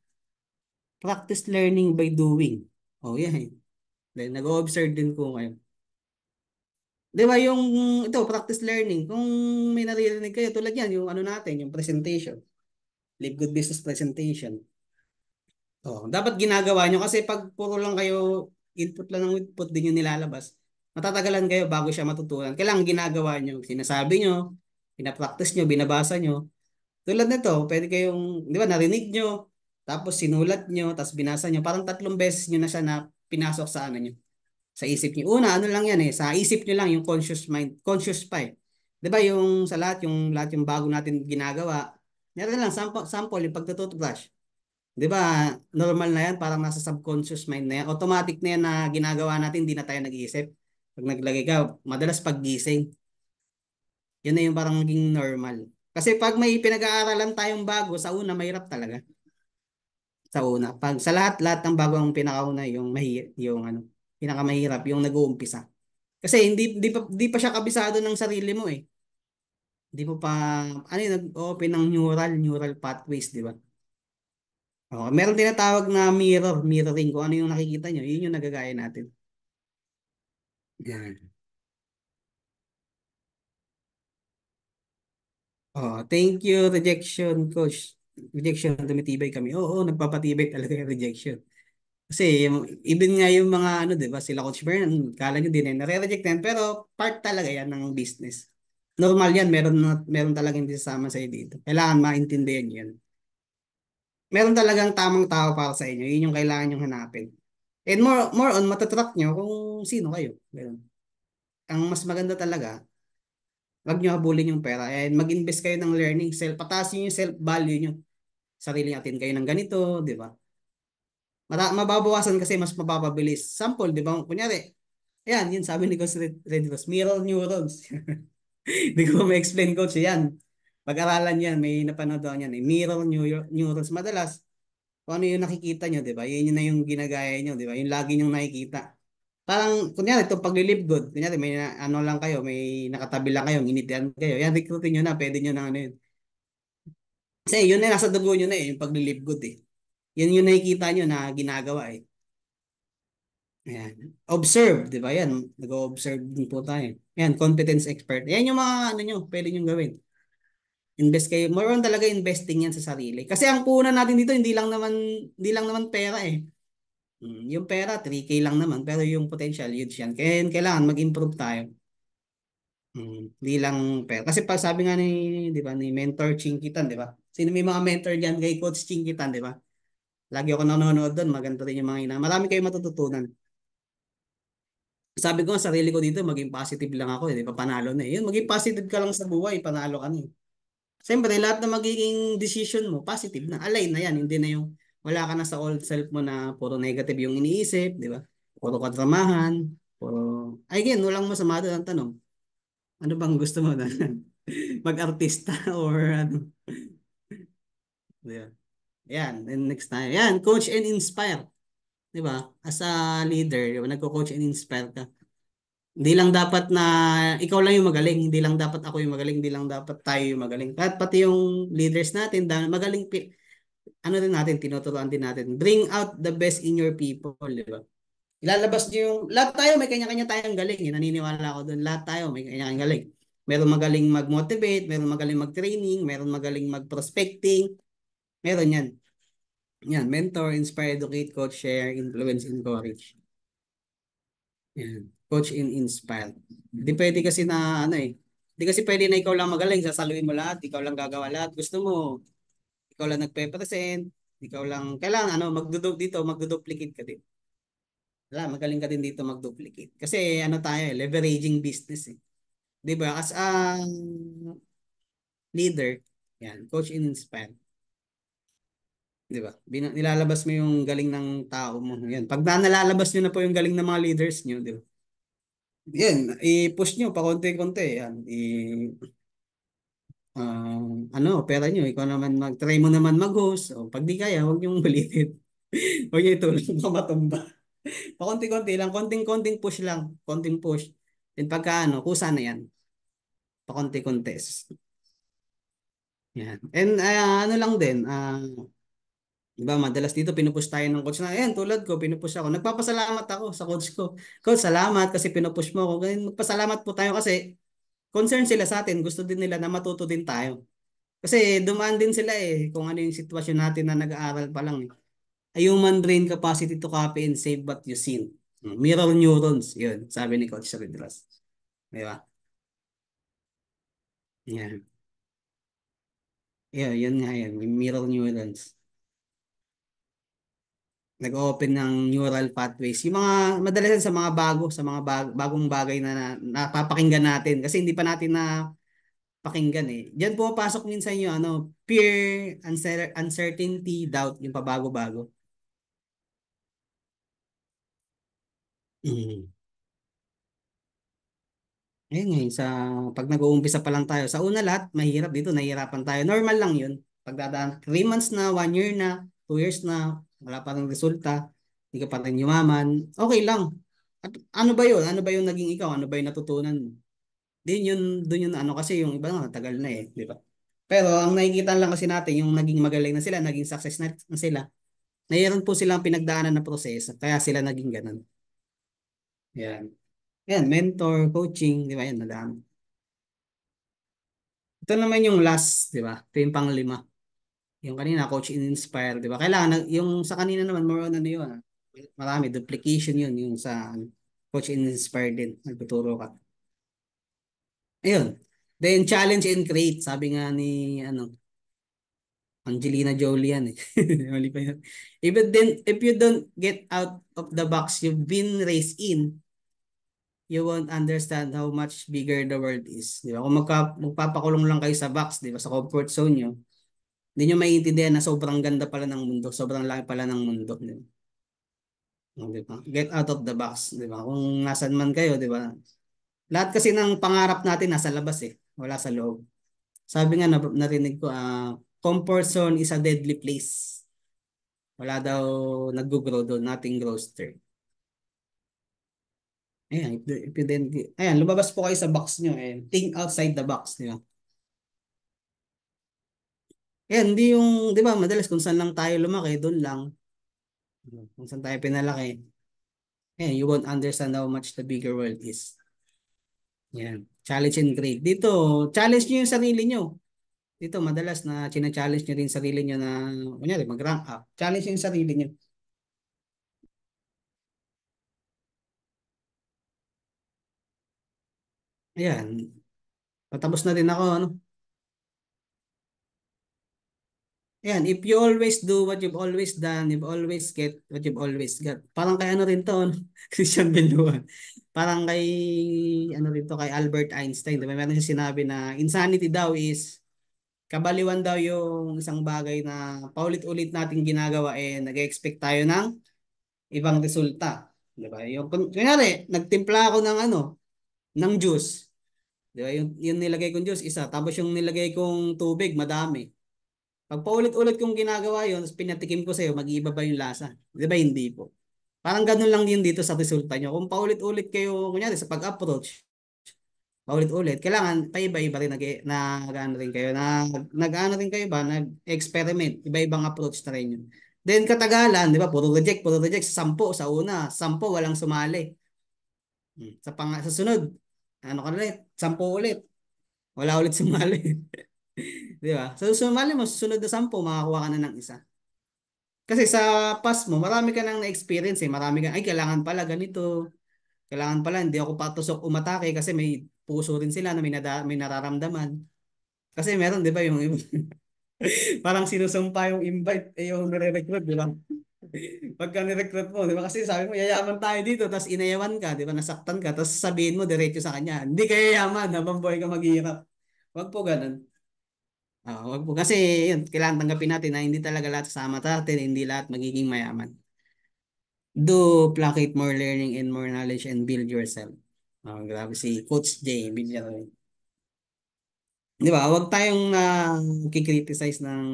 Practice learning by doing. Oh, yeah. Yeah. Nag-observe din ko ngayon. Di ba yung, ito, practice learning. Kung may naririnig kayo, tulad yan, yung ano natin, yung presentation. Live Good Business Presentation. Oh, dapat ginagawa nyo kasi pag puro lang kayo, input lang ng input din yung nilalabas, matatagalan kayo bago siya matutunan. Kailangan ginagawa nyo, sinasabi nyo, pinapractice nyo, binabasa nyo. Tulad nito, pwede kayong, di ba, narinig nyo, tapos sinulat nyo, tapos binasa nyo. Parang tatlong beses nyo na siya na pinasok sa ano nyo. Sa isip nyo. Una, ano lang yan eh. Sa isip nyo lang yung conscious mind. Conscious pa eh. ba diba yung sa lahat, yung lahat yung bago natin ginagawa. Meron lang, sample, sample yung pagtututbrush. ba diba, normal na yan. Parang nasa subconscious mind na yan. Automatic na yan na ginagawa natin. Hindi na tayo nag-iisip. Pag naglagay ka, madalas gising. Yun na yung parang naging normal. Kasi pag may pinag-aaralan tayong bago, sa una, mahirap talaga sa una. Pag, sa lahat, lahat ng bago ang pinakauna yung mahi, yung ano, pinakamahirap, yung nag-uumpisa. Kasi hindi di pa, di pa siya kabisado ng sarili mo eh. Hindi mo pa ano nag-open ng neural neural pathways, di ba? Okay, meron tawag na mirror, mirroring ko ano yung nakikita niyo, yun yung nagagaya natin. Yan. Oh, thank you rejection coach rejection tumitibay kami. Oo, oo nagpapatibay talaga yung rejection. Kasi even nga yung mga ano, 'di ba, sila Coach Bern, kala niyo din eh, nare-reject yan, pero part talaga yan ng business. Normal yan, meron meron talaga talagang sasama sa dito. Kailangan maintindihan 'yan. Meron talagang tamang tao para sa inyo. Yun yung kailangan niyo hanapin. And more more on matatrack niyo kung sino kayo. Meron. Ang mas maganda talaga, wag niyo habulin yung pera and mag-invest kayo ng learning, self patasin yung self value niyo sarili natin kayo ng ganito, di ba? Mababawasan kasi mas mapapabilis. Sample, di ba? Kunyari, Ayan, yun sabi ni Coach Redivas, mirror neurons. Hindi [LAUGHS] ko ma-explain coach, yan. Pag-aralan yan, may napanood yan. Eh. Mirror neurons. Madalas, kung ano yung nakikita nyo, di ba? Yun na yung ginagaya nyo, di ba? Yung lagi nyong nakikita. Parang, kunyari, itong paglilip good, kunyari, may ano lang kayo, may nakatabi lang kayo, initian kayo. Yan, recruitin nyo na, pwede nyo na ano yun. Kasi yun na nasa dugo nyo na eh, yung pagli-live good eh. Yun yung nakikita nyo na ginagawa eh. Ayan. Observe, di ba? Ayan, nag-observe din po tayo. Ayan, competence expert. Ayan yung mga ano nyo, pwede nyo gawin. Invest kayo. More on talaga investing yan sa sarili. Kasi ang punan natin dito, hindi lang naman, hindi lang naman pera eh. Hmm, yung pera, 3K lang naman. Pero yung potential, huge yan. Kaya kailangan mag-improve tayo. Mm, di lang pera. Kasi pa sabi nga ni, 'di ba, ni mentor Chinkitan, 'di ba? Sino may mga mentor diyan kay Coach Chinkitan, 'di ba? Lagi ako nanonood doon, maganda rin yung mga ina. Marami kayong matututunan. Sabi ko sa sarili ko dito, maging positive lang ako, eh, 'di ba? Panalo na eh. Yun, maging positive ka lang sa buhay, panalo ka na eh. Siyempre, lahat na magiging decision mo, positive na. Align na yan, hindi na yung wala ka na sa old self mo na puro negative yung iniisip, 'di ba? Puro kadramahan, puro... Again, walang masama doon ang tanong ano bang gusto mo na? [LAUGHS] Mag-artista [LAUGHS] or ano? Yeah. Yan, and next time. Yan, coach and inspire. 'Di ba? As a leader, diba? nagko-coach and inspire ka. Hindi lang dapat na ikaw lang yung magaling, hindi lang dapat ako yung magaling, hindi lang dapat tayo yung magaling. Kahit pati yung leaders natin, magaling ano din natin, tinuturuan din natin. Bring out the best in your people, di ba? Ilalabas niyo yung, lahat tayo may kanya-kanya tayong galing. Eh. Naniniwala ako doon, lahat tayo may kanya-kanya galing. Meron magaling mag-motivate, meron magaling mag-training, meron magaling mag-prospecting. Meron yan. Yan, mentor, inspire, educate, coach, share, influence, encourage. Yan, coach and inspire. Hindi pwede kasi na ano eh, hindi kasi pwede na ikaw lang magaling, sasaluin mo lahat, ikaw lang gagawa lahat. Gusto mo, ikaw lang nagpe-present, ikaw lang, kailangan ano, magduduplicate dito, magduduplicate ka din. Wala, magaling ka din dito mag-duplicate. Kasi ano tayo, eh, leveraging business eh. 'Di ba? As a leader, yan, coach in inspire. 'Di ba? Bin- nilalabas mo yung galing ng tao mo. Yan. Pag na nalalabas niyo na po yung galing ng mga leaders niyo, 'di ba? Yan, i-push niyo pa konti-konti. Yan, i uh, ano, pera niyo, ikaw naman mag-try mo naman mag-host. O, pag di kaya, huwag niyo ulitin. [LAUGHS] huwag niyo itulong matumba. [LAUGHS] Pakunti-kunti lang, konting-konting push lang, konting push. Then pagka ano, kusa na yan. Pakunti-kunti. Yan. And uh, ano lang din, uh, Diba, madalas dito pinupush tayo ng coach na, ayan, tulad ko, pinupush ako. Nagpapasalamat ako sa coach ko. [LAUGHS] Coach, salamat kasi pinupush mo ako. Ganyan, magpasalamat po tayo kasi concerned sila sa atin. Gusto din nila na matuto din tayo. Kasi dumaan din sila eh kung ano yung sitwasyon natin na nag-aaral pa lang eh a human brain capacity to copy and save what you seen. Hmm, mirror neurons, yun, sabi ni Coach Redras. Di ba? Yeah. Yeah, yun nga yun, mirror neurons. Nag-open ng neural pathways. Yung mga, madalasan sa mga bago, sa mga bag, bagong bagay na, napapakinggan natin. Kasi hindi pa natin na pakinggan eh. Diyan po pumapasok minsan yung ano, fear, uncertainty, doubt, yung pabago-bago. Mm. Ayun eh, sa, pag nag-uumpisa pa lang tayo, sa una lahat, mahirap dito, nahihirapan tayo. Normal lang yun. Pagdadaan 3 months na, 1 year na, 2 years na, wala pa rin resulta, hindi ka pa rin yumaman, okay lang. At ano ba yun? Ano ba yung naging ikaw? Ano ba yung natutunan mo? Din yun, dun yun ano kasi yung iba na tagal na eh, di ba? Pero ang nakikita lang kasi natin, yung naging magaling na sila, naging success na sila, mayroon po silang pinagdaanan na proseso, kaya sila naging ganun. Yan. Yan, mentor, coaching, di ba? Yan, madami. Ito naman yung last, di ba? Ito yung panglima. Yung kanina, coach and inspire, di ba? Kailangan, yung sa kanina naman, more on ano yun. Ah. Marami, duplication yun, yung sa ano, coach and inspire din. Nagtuturo ka. Ayun. Then, challenge and create. Sabi nga ni, ano, Angelina Jolie yan eh. Mali [LAUGHS] pa yun. If you, then, if you don't get out of the box you've been raised in, you won't understand how much bigger the world is. Di ba? Kung magka, magpapakulong lang kayo sa box, di ba? sa comfort zone nyo, hindi nyo maiintindihan na sobrang ganda pala ng mundo, sobrang laki pala ng mundo. Di ba? Oh, di ba? Get out of the box, di ba? Kung nasan man kayo, di ba? Lahat kasi ng pangarap natin nasa labas eh, wala sa loob. Sabi nga narinig ko, uh, comfort zone is a deadly place. Wala daw nag-grow doon, nothing grows there. Ayan, if, if you then, ayan, lumabas po kayo sa box nyo and think outside the box nyo. Ayan, hindi yung, di ba, madalas kung saan lang tayo lumaki, doon lang. Kung saan tayo pinalaki. Ayan, you won't understand how much the bigger world is. Ayan, challenge and grade. Dito, challenge nyo yung sarili nyo dito madalas na china-challenge nyo din sarili nyo na, kunyari, mag-rank up. Challenge yung sarili nyo. Ayan. Patapos na rin ako, ano? Ayan, if you always do what you've always done, you've always get what you've always got. Parang kay ano rin to, ano? [LAUGHS] Christian Benluan. Parang kay, ano rin to, kay Albert Einstein. Diba? Meron siya sinabi na insanity daw is Kabaliwan daw yung isang bagay na paulit-ulit natin ginagawa eh nag-expect tayo ng ibang resulta. Di ba? Yung, kunyari, nagtimpla ako ng ano, ng juice. Di ba? Yung, yung nilagay kong juice, isa. Tapos yung nilagay kong tubig, madami. Pag paulit-ulit kong ginagawa yun, pinatikim ko sa'yo, mag-iiba ba yung lasa? Di ba? Hindi po. Parang ganun lang din dito sa resulta nyo. Kung paulit-ulit kayo, kunyari, sa pag-approach, paulit-ulit, kailangan paiba-iba rin nag nag-ano rin kayo, nag nag-ano rin kayo ba, nag-experiment, iba-ibang approach na rin yun. Then katagalan, 'di ba? Puro reject, puro reject sa sampo sa una, sampo walang sumali. Hmm. Sa pang sa sunod, ano ka ulit, sampo ulit. Wala ulit [LAUGHS] sumali. 'Di ba? So sumali mo susunod na sampo, makakuha ka na ng isa. Kasi sa past mo, marami ka nang na-experience eh. Marami ka, ay kailangan pala ganito. Kailangan pala, hindi ako patusok umatake kasi may puso rin sila na may, nada, may nararamdaman. Kasi meron, di ba, yung [LAUGHS] parang sinusumpa yung invite, eh, yung nire-recruit, di ba? [LAUGHS] Pagka nire mo, di ba? Kasi sabi mo, yayaman tayo dito, tapos inayawan ka, di ba? Nasaktan ka, tapos sabihin mo diretso sa kanya, hindi kayo yayaman, habang buhay ka maghihirap. Huwag po ganun. Ah, uh, wag po kasi yun, kailangan tanggapin natin na hindi talaga lahat sama natin, hindi lahat magiging mayaman. Do placate more learning and more knowledge and build yourself. Oh, grabe si Coach J. Villaroy. Di ba? Huwag tayong uh, ah, kikriticize ng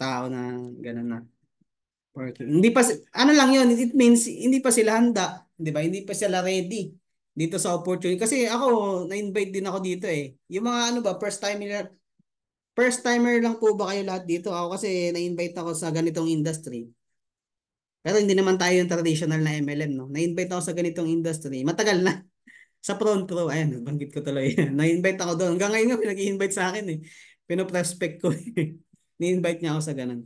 tao na gano'n na. Working. Hindi pa, ano lang yun, it means hindi pa sila handa. Di ba? Hindi pa sila ready dito sa opportunity. Kasi ako, na-invite din ako dito eh. Yung mga ano ba, first time timer, first timer lang po ba kayo lahat dito? Ako kasi na-invite ako sa ganitong industry. Pero hindi naman tayo yung traditional na MLM, no? Na-invite ako sa ganitong industry. Matagal na. Sa Prone Pro, ayan, banggit ko tuloy. [LAUGHS] Na-invite ako doon. Hanggang ngayon nga, pinag-invite sa akin eh. Pinoprospect ko eh. [LAUGHS] Ni-invite niya ako sa ganun.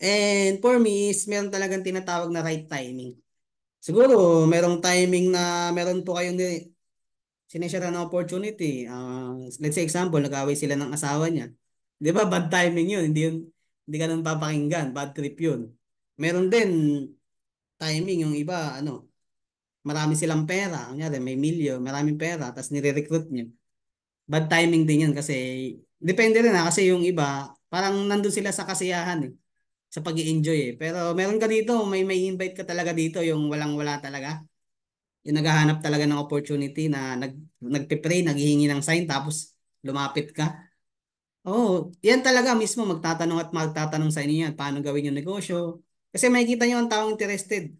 And for me is meron talagang tinatawag na right timing. Siguro, merong timing na meron po kayong ni- sineshare na opportunity. Uh, let's say example, nag-away sila ng asawa niya. Di ba? Bad timing yun. Hindi, yun, hindi ka nun papakinggan. Bad trip yun. Meron din timing yung iba, ano, marami silang pera, kunyari may milyo, maraming pera, tapos nire-recruit nyo. Bad timing din yun kasi, depende rin ha, ah, kasi yung iba, parang nandun sila sa kasiyahan eh, sa pag enjoy eh. Pero meron ka dito, may may invite ka talaga dito, yung walang-wala talaga. Yung naghahanap talaga ng opportunity na nag, nagpe-pray, naghihingi ng sign, tapos lumapit ka. Oo, oh, yan talaga mismo magtatanong at magtatanong sa inyo yan, paano gawin yung negosyo. Kasi makikita nyo ang taong interested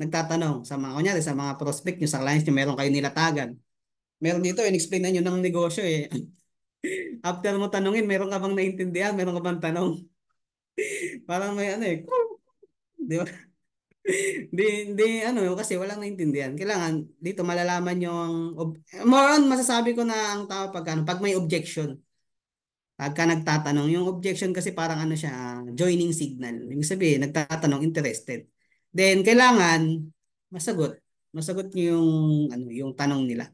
nagtatanong sa mga kunyari sa mga prospect nyo, sa clients nyo, meron kayo nilatagan. Meron dito, in-explain na nyo ng negosyo eh. [LAUGHS] After mo tanungin, meron ka bang naintindihan? Meron ka bang tanong? [LAUGHS] Parang may ano eh, [LAUGHS] di ba? di, di, ano, kasi walang naintindihan. Kailangan, dito malalaman yung, more on, masasabi ko na ang tao pag, ano, pag may objection. Pagka nagtatanong, yung objection kasi parang ano siya, joining signal. Ibig sabihin, nagtatanong, interested. Then kailangan masagot. Masagot niyo yung ano yung tanong nila.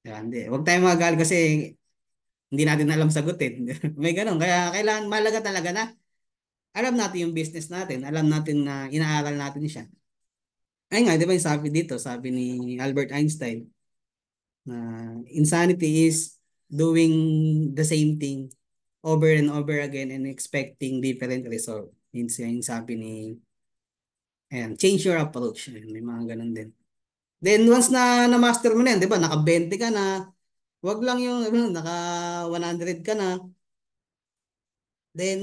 Diba? Hindi, wag tayong magagal kasi hindi natin alam sagutin. [LAUGHS] May ganun. Kaya kailangan malaga talaga na alam natin yung business natin. Alam natin na inaaral natin siya. Ay nga, di ba yung sabi dito, sabi ni Albert Einstein, na insanity is doing the same thing over and over again and expecting different result. Yun yung sabi ni Ayan, change your approach. Ayan, may mga ganun din. Then once na na-master mo na yan, 'di ba? Naka-20 ka na. Wag lang yung ano, naka-100 ka na. Then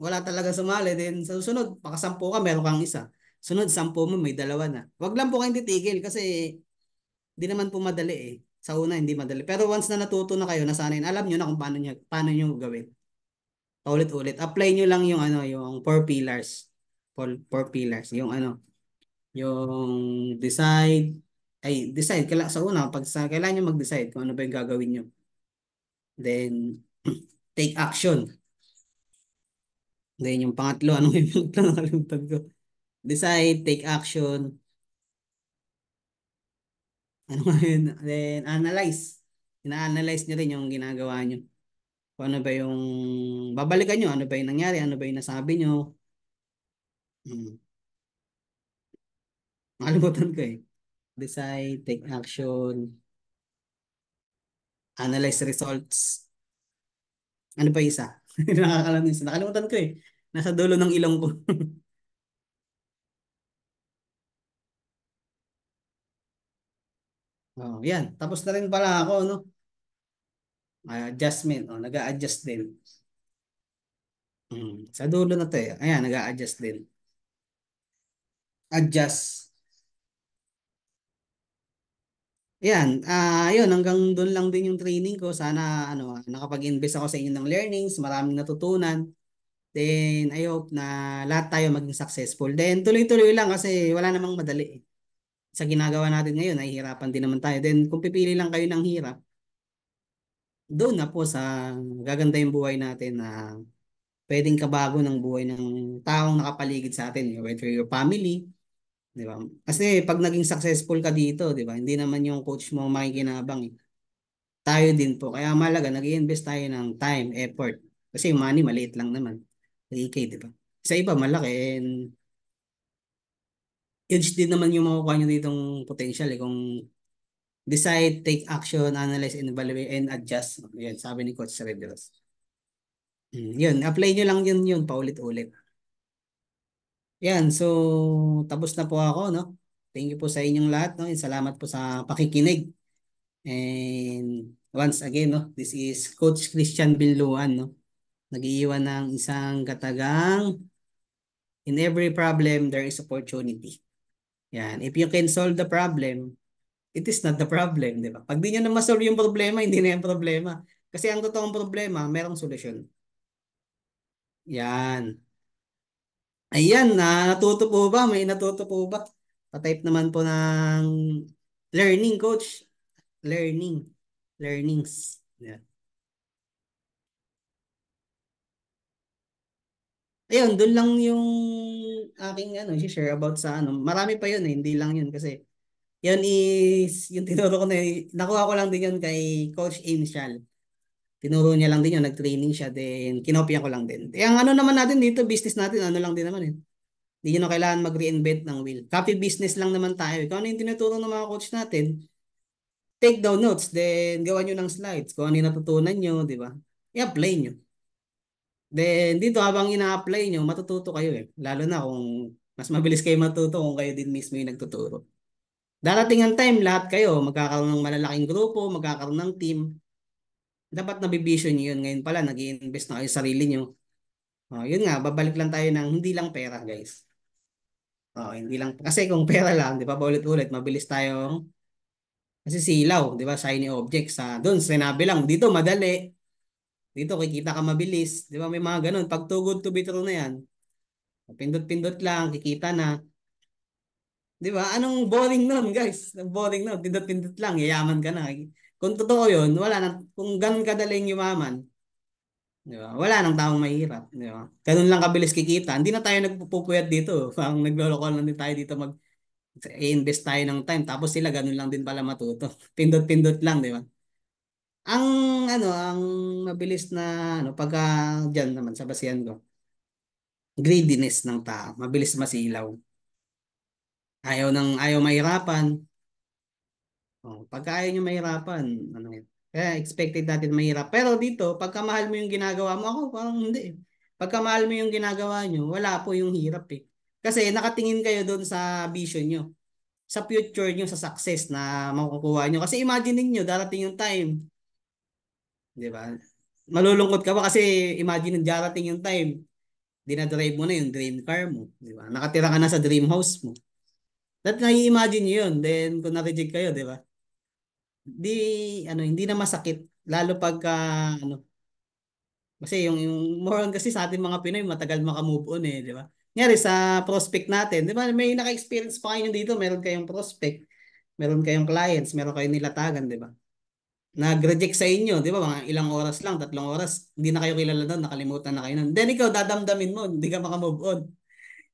wala talaga sumali. Then sa susunod, pakasampo ka, meron kang isa. Sunod, sampo mo, may dalawa na. Wag lang po kayong titigil kasi hindi naman po madali eh. Sa una, hindi madali. Pero once na natuto na kayo, nasanayin, alam niyo na kung paano niyo paano niyo gawin. Paulit-ulit. Apply niyo lang yung ano, yung four pillars four pillars. Yung ano, yung decide, ay decide, kala, sa una, pag sa, kailangan nyo mag-decide kung ano ba yung gagawin niyo. Then, [CLEARS THROAT] take action. Then yung pangatlo, ano [LAUGHS] yung pangatlo? Nakalimutan ko. Decide, take action. Ano nga yun? Then analyze. Ina-analyze nyo rin yung ginagawa nyo. Kung ano ba yung, babalikan nyo, ano ba yung nangyari, ano ba yung nasabi nyo, Mm. Nakalimutan ko eh. Decide, take action, analyze results. Ano pa isa? [LAUGHS] Nakakalam isa. Nakalimutan ko eh. Nasa dulo ng ilong ko. [LAUGHS] oh, yan. Tapos na rin pala ako, no? Uh, adjustment. Oh, nag-a-adjust din. Mm. Sa dulo na to eh. Ayan, nag-a-adjust din adjust. Yan, ah uh, yun hanggang doon lang din yung training ko. Sana ano, ah, nakapag-invest ako sa inyo ng learnings, maraming natutunan. Then I hope na lahat tayo maging successful. Then tuloy-tuloy lang kasi wala namang madali. Eh. Sa ginagawa natin ngayon, nahihirapan din naman tayo. Then kung pipili lang kayo ng hirap, doon na po sa gaganda yung buhay natin na pwedeng kabago ng buhay ng taong nakapaligid sa atin, whether your family, 'di ba? Kasi pag naging successful ka dito, 'di ba? Hindi naman yung coach mo makikinabang. Eh. Tayo din po. Kaya malaga, nag-invest tayo ng time, effort. Kasi yung money maliit lang naman. 3k, 'di ba? Sa iba malaki and huge din naman yung makukuha nyo ditong potential eh kung decide, take action, analyze, and evaluate, and adjust. Yan, sabi ni Coach Revelos. Mm, yun, apply nyo lang yun, yun paulit-ulit. Yan, so tapos na po ako, no? Thank you po sa inyong lahat, no? And salamat po sa pakikinig. And once again, no, this is Coach Christian Binluan, no? Nagiiwan ng isang katagang in every problem there is opportunity. Yan, if you can solve the problem, it is not the problem, di ba? Pag di nyo na masolve yung problema, hindi na yung problema. Kasi ang totoong problema, merong solusyon. Yan. Ayan, na natuto po ba? May natuto po ba? Pa-type naman po ng learning coach. Learning. Learnings. Ayan. Ayun, doon lang yung aking ano, share about sa ano. Marami pa yun eh, hindi lang yun kasi yun is, yung tinuro ko na, nakuha ko lang din yun kay Coach Inshal tinuro niya lang din yun, nag-training siya, then kinopya ko lang din. Eh, ang ano naman natin dito, business natin, ano lang din naman eh. Hindi nyo na kailangan mag-reinvent ng wheel. Copy business lang naman tayo. Eh. Kung ano yung tinuturo ng mga coach natin, take down notes, then gawa nyo ng slides. Kung ano yung natutunan nyo, di ba? I-apply nyo. Then dito habang ina-apply nyo, matututo kayo eh. Lalo na kung mas mabilis kayo matuto kung kayo din mismo yung nagtuturo. Darating ang time, lahat kayo, magkakaroon ng malalaking grupo, magkakaroon ng team, dapat nabibisyo nyo yun. Ngayon pala, nag i invest na kayo sa sarili nyo. Oh, ah, yun nga, babalik lang tayo ng hindi lang pera, guys. Oh, hindi lang. Kasi kung pera lang, di ba, paulit-ulit, mabilis tayong kasi silaw, di ba, shiny objects. sa doon, sinabi lang, dito, madali. Dito, kikita ka mabilis. Di ba, may mga ganun. Pag too good to be true na yan, pindot-pindot lang, kikita na. Di ba? Anong boring nun, guys? Boring nun. Pindot-pindot lang. Yayaman ka na. Kung totoo yun, wala na, kung ganun kadaling yumaman, di ba? wala nang taong mahirap. Di ba? Ganun lang kabilis kikita. Hindi na tayo nagpupuyat dito. [LAUGHS] Ang naglolokal lang din tayo dito mag i-invest tayo ng time. Tapos sila ganun lang din pala matuto. [LAUGHS] Pindot-pindot lang, di ba? Ang ano, ang mabilis na ano pagka diyan naman sa basihan ko. Greediness ng tao, mabilis masilaw. Ayaw ng ayaw mahirapan, Oh, pagka ayaw nyo mahirapan, ano, kaya expected natin mahirap. Pero dito, pagka mahal mo yung ginagawa mo, ako parang hindi. Eh. Pagka mahal mo yung ginagawa nyo, wala po yung hirap eh. Kasi nakatingin kayo doon sa vision nyo. Sa future nyo, sa success na makukuha nyo. Kasi imagine niyo darating yung time. Di ba? Malulungkot ka ba? Kasi imagine nyo, darating yung time. Dinadrive mo na yung dream car mo. Di ba? Nakatira ka na sa dream house mo. That nai-imagine nyo yun. Then, kung na-reject kayo, di ba? di ano hindi na masakit lalo pag uh, ano kasi yung, yung more kasi sa ating mga Pinoy matagal maka-move on eh, di ba? Ngayari sa prospect natin, di ba may naka-experience pa kayo dito, meron kayong prospect, meron kayong clients, meron kayong nilatagan, di ba? Nag-reject sa inyo, di ba? Mga ilang oras lang, tatlong oras, hindi na kayo kilala doon, nakalimutan na kayo nun. Then ikaw dadamdamin mo, hindi ka maka-move on.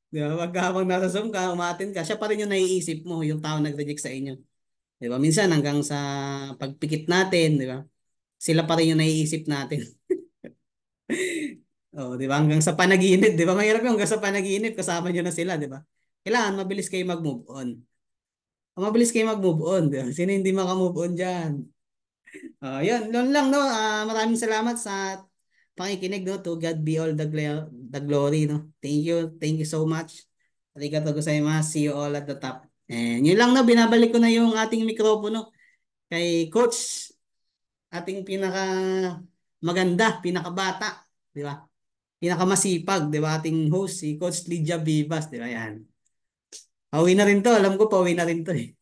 Di ba? Pag habang nasa Zoom ka, umatin ka, siya pa rin yung naiisip mo, yung tao nag-reject sa inyo. 'Di ba? Minsan hanggang sa pagpikit natin, 'di ba? Sila pa rin yung naiisip natin. [LAUGHS] oh, 'di ba? Hanggang sa panaginip, 'di ba? Mahirap yung hanggang sa panaginip kasama niyo na sila, 'di ba? Kailangan mabilis kayo mag-move on. O, oh, mabilis kayo mag-move on, 'di ba? Sino hindi maka-move on diyan? Oh, 'yun, yun lang no. Uh, maraming salamat sa pakikinig no. To God be all the, gl- the glory no. Thank you. Thank you so much. Arigatou gozaimasu. See you all at the top. And yun lang na binabalik ko na yung ating mikropono kay coach ating pinaka maganda, pinakabata, di ba? Pinakamasipag, di ba? Ating host si Coach Lydia Vivas, di ba? Yan. Pauwi na rin to, alam ko pauwi na rin to eh.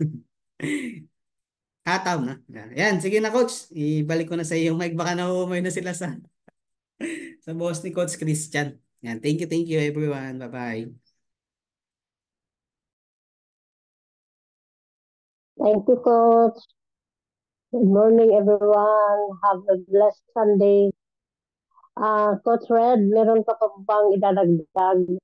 [LAUGHS] Kataw na. Yan, sige na coach. Ibalik ko na sa iyo yung Baka na umay na sila sa [LAUGHS] sa boss ni Coach Christian. Yan, thank you, thank you everyone. Bye-bye. Thank you, Coach. Good morning, everyone. Have a blessed Sunday. Uh, Coach Red, meron ka pa bang idadagdag?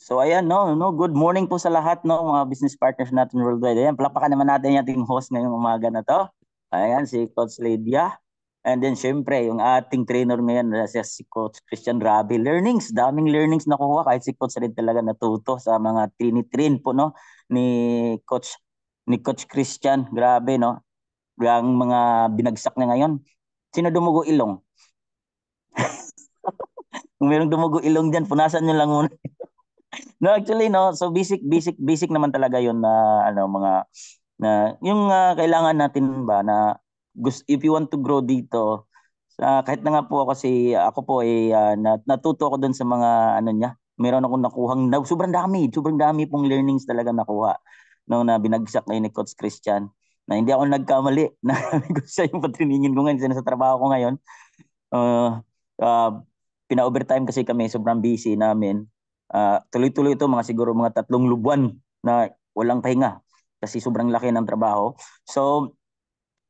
So ayan no, no, good morning po sa lahat no mga business partners natin worldwide. Ayan, palakpakan naman natin yung ating host ngayong umaga na to. Ayan si Coach Lydia. And then syempre, yung ating trainer ngayon na si Coach Christian Rabi, learnings, daming learnings na kukuha kahit si Coach rin talaga natuto sa mga trinitrin po no ni Coach ni Coach Christian. Grabe no. Yung mga binagsak niya ngayon. Sino dumugo ilong? [LAUGHS] Kung merong dumugo ilong diyan, punasan niyo lang muna. [LAUGHS] no, actually no, so basic basic basic naman talaga 'yon na ano mga na yung uh, kailangan natin ba na gusto if you want to grow dito sa uh, kahit na nga po kasi ako po ay eh, uh, natuto ako doon sa mga ano niya. Meron akong nakuhang na, sobrang dami, sobrang dami pong learnings talaga nakuha nung na binagsak kayo ni Coach Christian na hindi ako nagkamali [LAUGHS] na siya yung patriningin ko ngayon sa trabaho ko ngayon. Uh, uh, pina-overtime kasi kami, sobrang busy namin. Uh, tuloy-tuloy ito, mga siguro mga tatlong lubwan na walang pahinga kasi sobrang laki ng trabaho. So,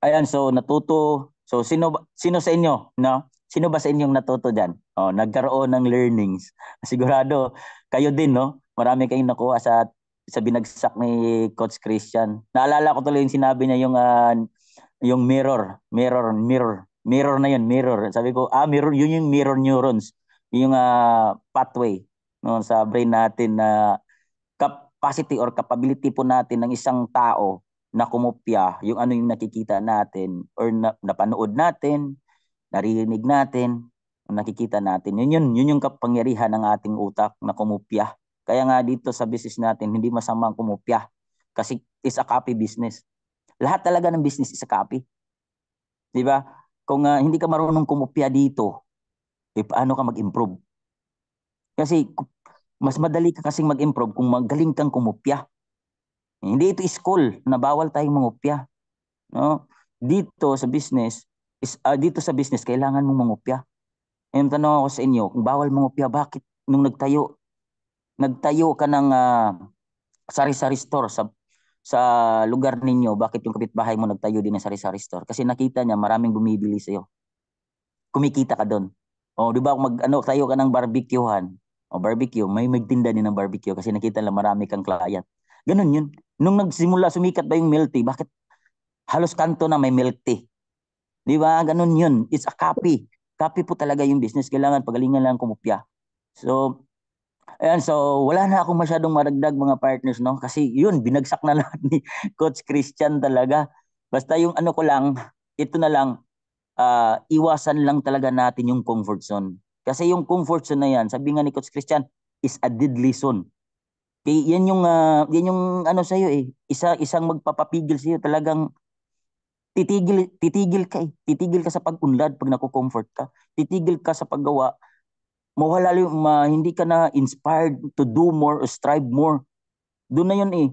ayan, so natuto. So sino sino sa inyo, no? Sino ba sa inyong natuto diyan? Oh, nagkaroon ng learnings. [LAUGHS] Sigurado kayo din, no? Marami kayong nakuha sa sa binagsak ni Coach Christian. Naalala ko tuloy yung sinabi niya yung uh, yung mirror, mirror, mirror. Mirror na yun, mirror. Sabi ko, ah, mirror, yun yung mirror neurons. Yung uh, pathway no, sa brain natin na uh, capacity or capability po natin ng isang tao na kumopya yung ano yung nakikita natin or na, napanood natin, naririnig natin, nakikita natin. Yun yun, yun yung kapangyarihan ng ating utak na kumopya. Kaya nga dito sa business natin, hindi masama ang kumopya kasi is a copy business. Lahat talaga ng business is a copy. 'Di ba? Kung uh, hindi ka marunong kumopya dito, eh, paano ka mag-improve? Kasi mas madali ka kasing mag-improve kung magaling kang kumopya hindi ito school na bawal tayong mangupya. No? Dito sa business, is, uh, dito sa business, kailangan mong mangupya. Ngayon tanong ako sa inyo, kung bawal mangupya, bakit nung nagtayo, nagtayo ka ng uh, sari-sari store sa sa lugar ninyo, bakit yung kapitbahay mo nagtayo din ng sari-sari store? Kasi nakita niya maraming bumibili sa iyo. Kumikita ka doon. O, di ba, mag, ano, tayo ka ng barbecuehan. O, barbecue, may magtinda din ng barbecue kasi nakita lang marami kang client. Ganun yun. Nung nagsimula sumikat ba yung milk tea, bakit halos kanto na may milk tea? Di ba? Ganun yun. It's a copy. Copy po talaga yung business. Kailangan pagalingan lang kumupya. So, ayan. So, wala na akong masyadong maragdag mga partners, no? Kasi yun, binagsak na [LAUGHS] lahat ni Coach Christian talaga. Basta yung ano ko lang, ito na lang, uh, iwasan lang talaga natin yung comfort zone. Kasi yung comfort zone na yan, sabi nga ni Coach Christian, is a deadly zone yan yung uh, yan yung ano sa iyo eh, isa isang magpapapigil sa iyo talagang titigil titigil ka eh. Titigil ka sa pag-unlad pag nako-comfort ka. Titigil ka sa paggawa. Mawala yung ma, hindi ka na inspired to do more or strive more. Doon na yun eh.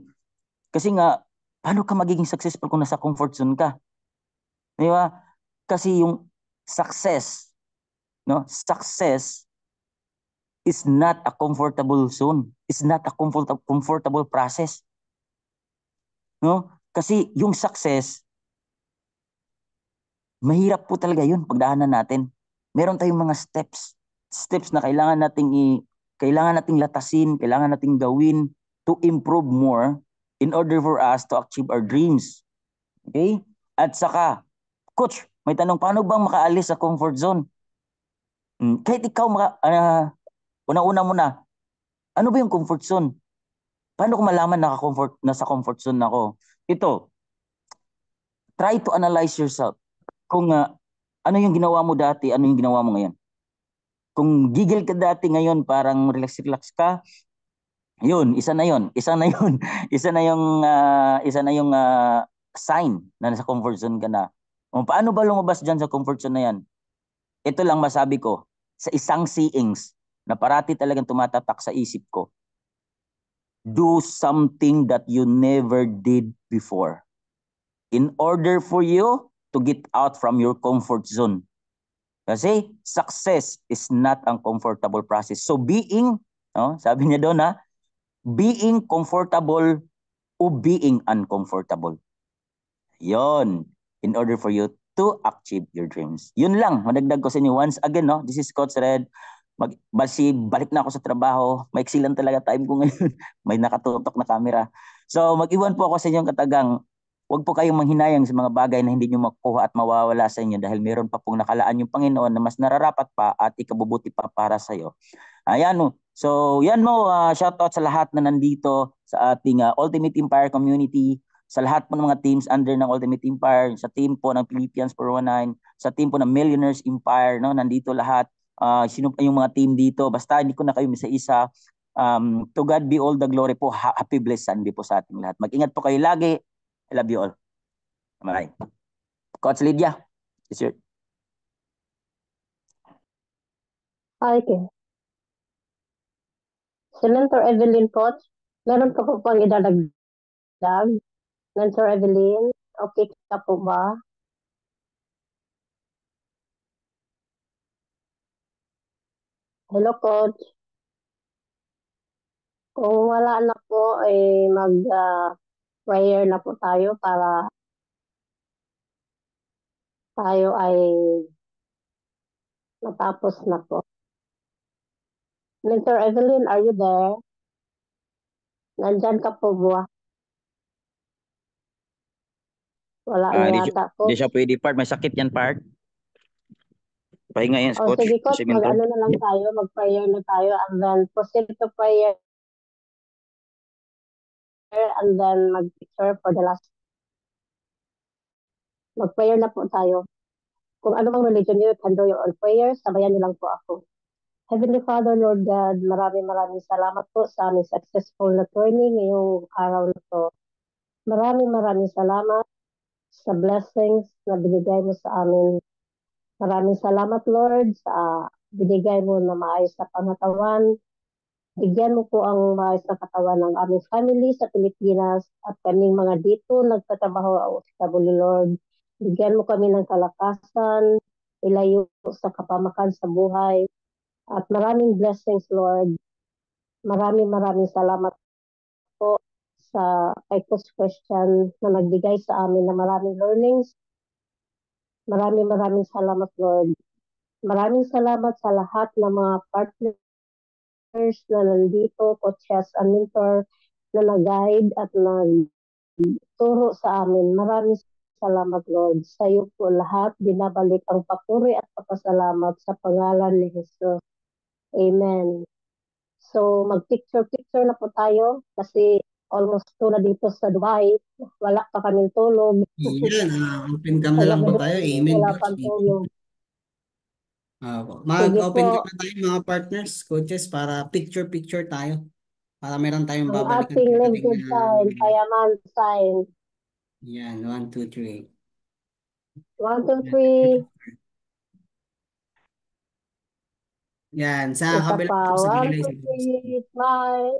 Kasi nga paano ka magiging successful kung nasa comfort zone ka? Di ba? Kasi yung success, no? Success is not a comfortable zone. It's not a comfort comfortable process. No? Kasi yung success, mahirap po talaga yun pagdaanan natin. Meron tayong mga steps. Steps na kailangan nating i kailangan nating latasin, kailangan nating gawin to improve more in order for us to achieve our dreams. Okay? At saka, coach, may tanong, paano bang makaalis sa comfort zone? Hmm, kahit ikaw maka, uh, Una-una muna, ano ba yung comfort zone? Paano ko malaman na comfort na sa comfort zone ako? Ito, try to analyze yourself. Kung uh, ano yung ginawa mo dati, ano yung ginawa mo ngayon. Kung gigil ka dati ngayon, parang relax-relax ka, yun, isa na yun. Isa na yun. [LAUGHS] isa na yung, uh, isa na yung uh, sign na nasa comfort zone ka na. O, paano ba lumabas diyan sa comfort zone na yan? Ito lang masabi ko, sa isang seeings, na parati talagang tumatatak sa isip ko. Do something that you never did before. In order for you to get out from your comfort zone. Kasi success is not ang comfortable process. So being, no, sabi niya doon ha, being comfortable o being uncomfortable. Yon, in order for you to achieve your dreams. Yun lang, madagdag ko sa inyo once again, no, this is Coach Red mag basi balik na ako sa trabaho. may lang talaga time ko ngayon. [LAUGHS] May nakatutok na camera. So mag-iwan po ako sa inyong katagang. Huwag po kayong manghinayang sa mga bagay na hindi nyo makuha at mawawala sa inyo dahil meron pa pong nakalaan yung Panginoon na mas nararapat pa at ikabubuti pa para sa iyo. Ayan. Oh. So yan mo, uh, ah, shout out sa lahat na nandito sa ating uh, Ultimate Empire community sa lahat po ng mga teams under ng Ultimate Empire, sa team po ng Philippines 419, sa team po ng Millionaires Empire, no, nandito lahat uh, sino pa yung mga team dito. Basta hindi ko na kayo isa-isa. Um, to God be all the glory po. Happy blessed Sunday po sa ating lahat. Mag-ingat po kayo lagi. I love you all. Bye. Coach Lydia, it's your... Okay. Si Mentor Evelyn Coach, meron pa po pang idadagdag. Mentor Evelyn, okay ka po ba? Hello, coach. Kung wala na po, eh, mag-prayer ah, na po tayo para tayo ay matapos na po. Mentor Evelyn, are you there? Nandyan ka po ba? Wala Ah, na di, yata po. di siya pwede part. May sakit yan part. Pahinga yan, oh, coach. sige, coach. Mag, ano na lang tayo, mag-prayer na tayo and then proceed to prayer and then mag-picture for the last. Mag-prayer na po tayo. Kung ano mang religion niyo, handle your own prayer. Sabayan niyo lang po ako. Heavenly Father, Lord God, maraming maraming salamat po sa aming successful na training ngayong araw na to. Maraming maraming salamat sa blessings na binigay mo sa amin Maraming salamat, Lord, sa uh, binigay mo na maayos na pangatawan. Bigyan mo po ang maayos na katawan ng aming family sa Pilipinas at kaming mga dito nagtatrabaho sa Buli, Lord. Bigyan mo kami ng kalakasan, ilayo sa kapamakan sa buhay, at maraming blessings, Lord. Maraming maraming salamat po sa kay question na nagbigay sa amin na maraming learnings Maraming maraming salamat Lord. Maraming salamat sa lahat ng mga partners na nandito, coaches and mentor na nag-guide at nagturo sa amin. Maraming salamat Lord. Sa iyo po lahat binabalik ang papuri at papasalamat sa pangalan ni Jesus. Amen. So mag-picture-picture na po tayo kasi almost two na dito sa Dubai. Wala pa kaming tulog. Mm, Yan, uh, ah. open cam na lang po tayo. Eh? Amen. Wala pang tulog. Uh, ah, Mag-open cam na tayo mga partners, coaches, para picture-picture tayo. Para meron tayong babalikan. Ang ating limited time, payaman time. Yan, one, two, three. One, two, three. Yan, sa kabilang po sa gilay. One, two, three, smile.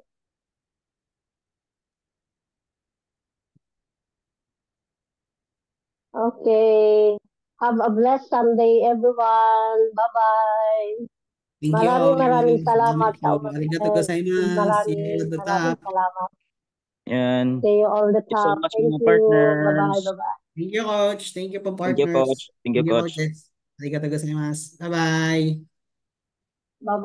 Okay. Have a blessed Sunday, everyone. Bye-bye. Thank maraming you. maraming salamat sa umaga. Arigato gozaimasu. Maraming maraming salamat. Yan. See you all the time. Thank you so much, mga partners. Bye-bye, Thank you, coach. Thank you po, partners. Thank you, coach. Thank you, coach. Arigato gozaimasu. Bye-bye. Bye-bye.